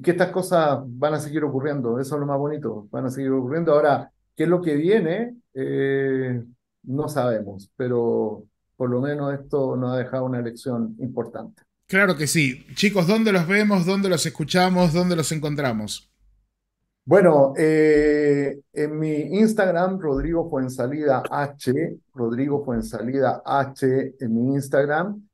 que estas cosas van a seguir ocurriendo, eso es lo más bonito, van a seguir ocurriendo. Ahora, ¿qué es lo que viene? Eh, no sabemos, pero por lo menos esto nos ha dejado una lección importante. Claro que sí. Chicos, ¿dónde los vemos? ¿Dónde los escuchamos? ¿Dónde los encontramos? Bueno, eh, en mi Instagram, Rodrigo Fuensalida H, Rodrigo Fuensalida H en mi Instagram.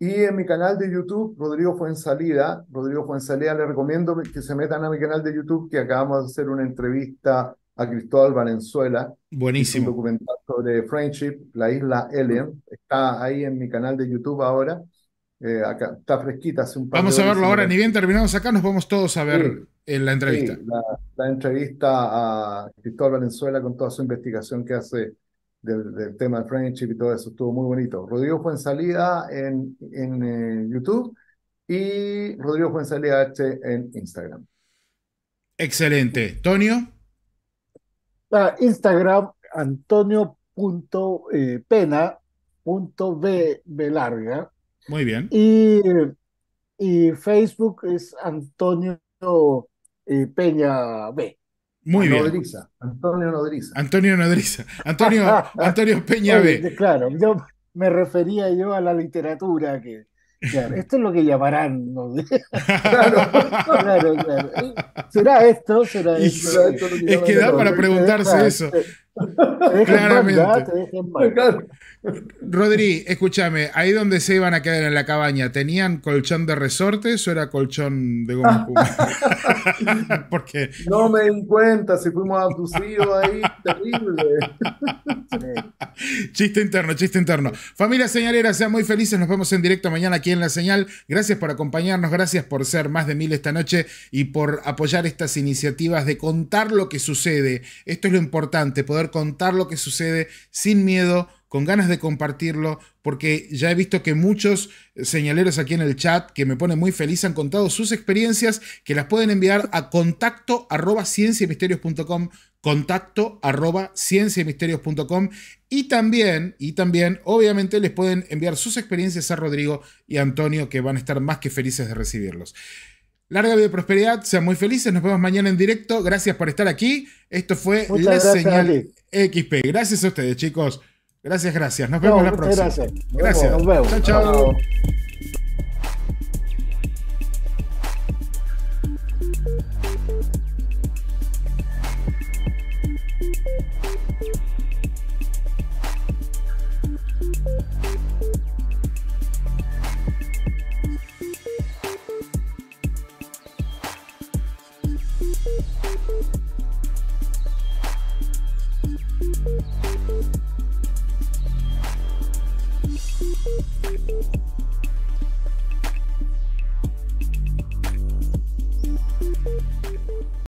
Y en mi canal de YouTube, Rodrigo Fuensalida, Rodrigo Fuensalida, le recomiendo que se metan a mi canal de YouTube, que acabamos de hacer una entrevista a Cristóbal Valenzuela. Buenísimo. Un documental sobre Friendship, la isla Ellen. Está ahí en mi canal de YouTube ahora. Eh, está fresquita hace un par Vamos a verlo ahora, ni bien terminamos acá, nos vamos todos a ver en la entrevista. la, entrevista a Cristóbal Valenzuela con toda su investigación que hace del, tema del friendship y todo eso, estuvo muy bonito. Rodrigo fue en, en eh, YouTube y Rodrigo salida H en Instagram. Excelente. Tonio. Ah, Instagram, Antonio.pena.b muy bien. Y, y Facebook es Antonio eh, Peña B. Muy bien. Antonio Nodriza. Antonio Nodriza. Antonio, Antonio Peña B. Claro, yo me refería yo a la literatura que. esto es lo que llamarán. claro, claro, claro. ¿Será esto? ¿Será esto? ¿Será esto es que da para preguntarse eso. Rodri, escúchame, ahí donde se iban a quedar en la cabaña, ¿tenían colchón de resortes o era colchón de goma Porque... No me di cuenta si fuimos abducidos ahí, terrible. chiste interno, chiste interno. Familia señalera, sean muy felices, nos vemos en directo mañana aquí en La Señal. Gracias por acompañarnos, gracias por ser más de mil esta noche y por apoyar estas iniciativas de contar lo que sucede. Esto es lo importante, poder contar lo que sucede sin miedo, con ganas de compartirlo, porque ya he visto que muchos señaleros aquí en el chat, que me ponen muy feliz, han contado sus experiencias, que las pueden enviar a contacto arroba contacto arroba cienciamisterios.com, y también, y también, obviamente, les pueden enviar sus experiencias a Rodrigo y Antonio, que van a estar más que felices de recibirlos. Larga vida y prosperidad, sean muy felices, nos vemos mañana en directo. Gracias por estar aquí. Esto fue La Señal XP. Gracias a ustedes, chicos. Gracias, gracias. Nos vemos la próxima. Gracias. Gracias. Nos vemos. Chao, chao.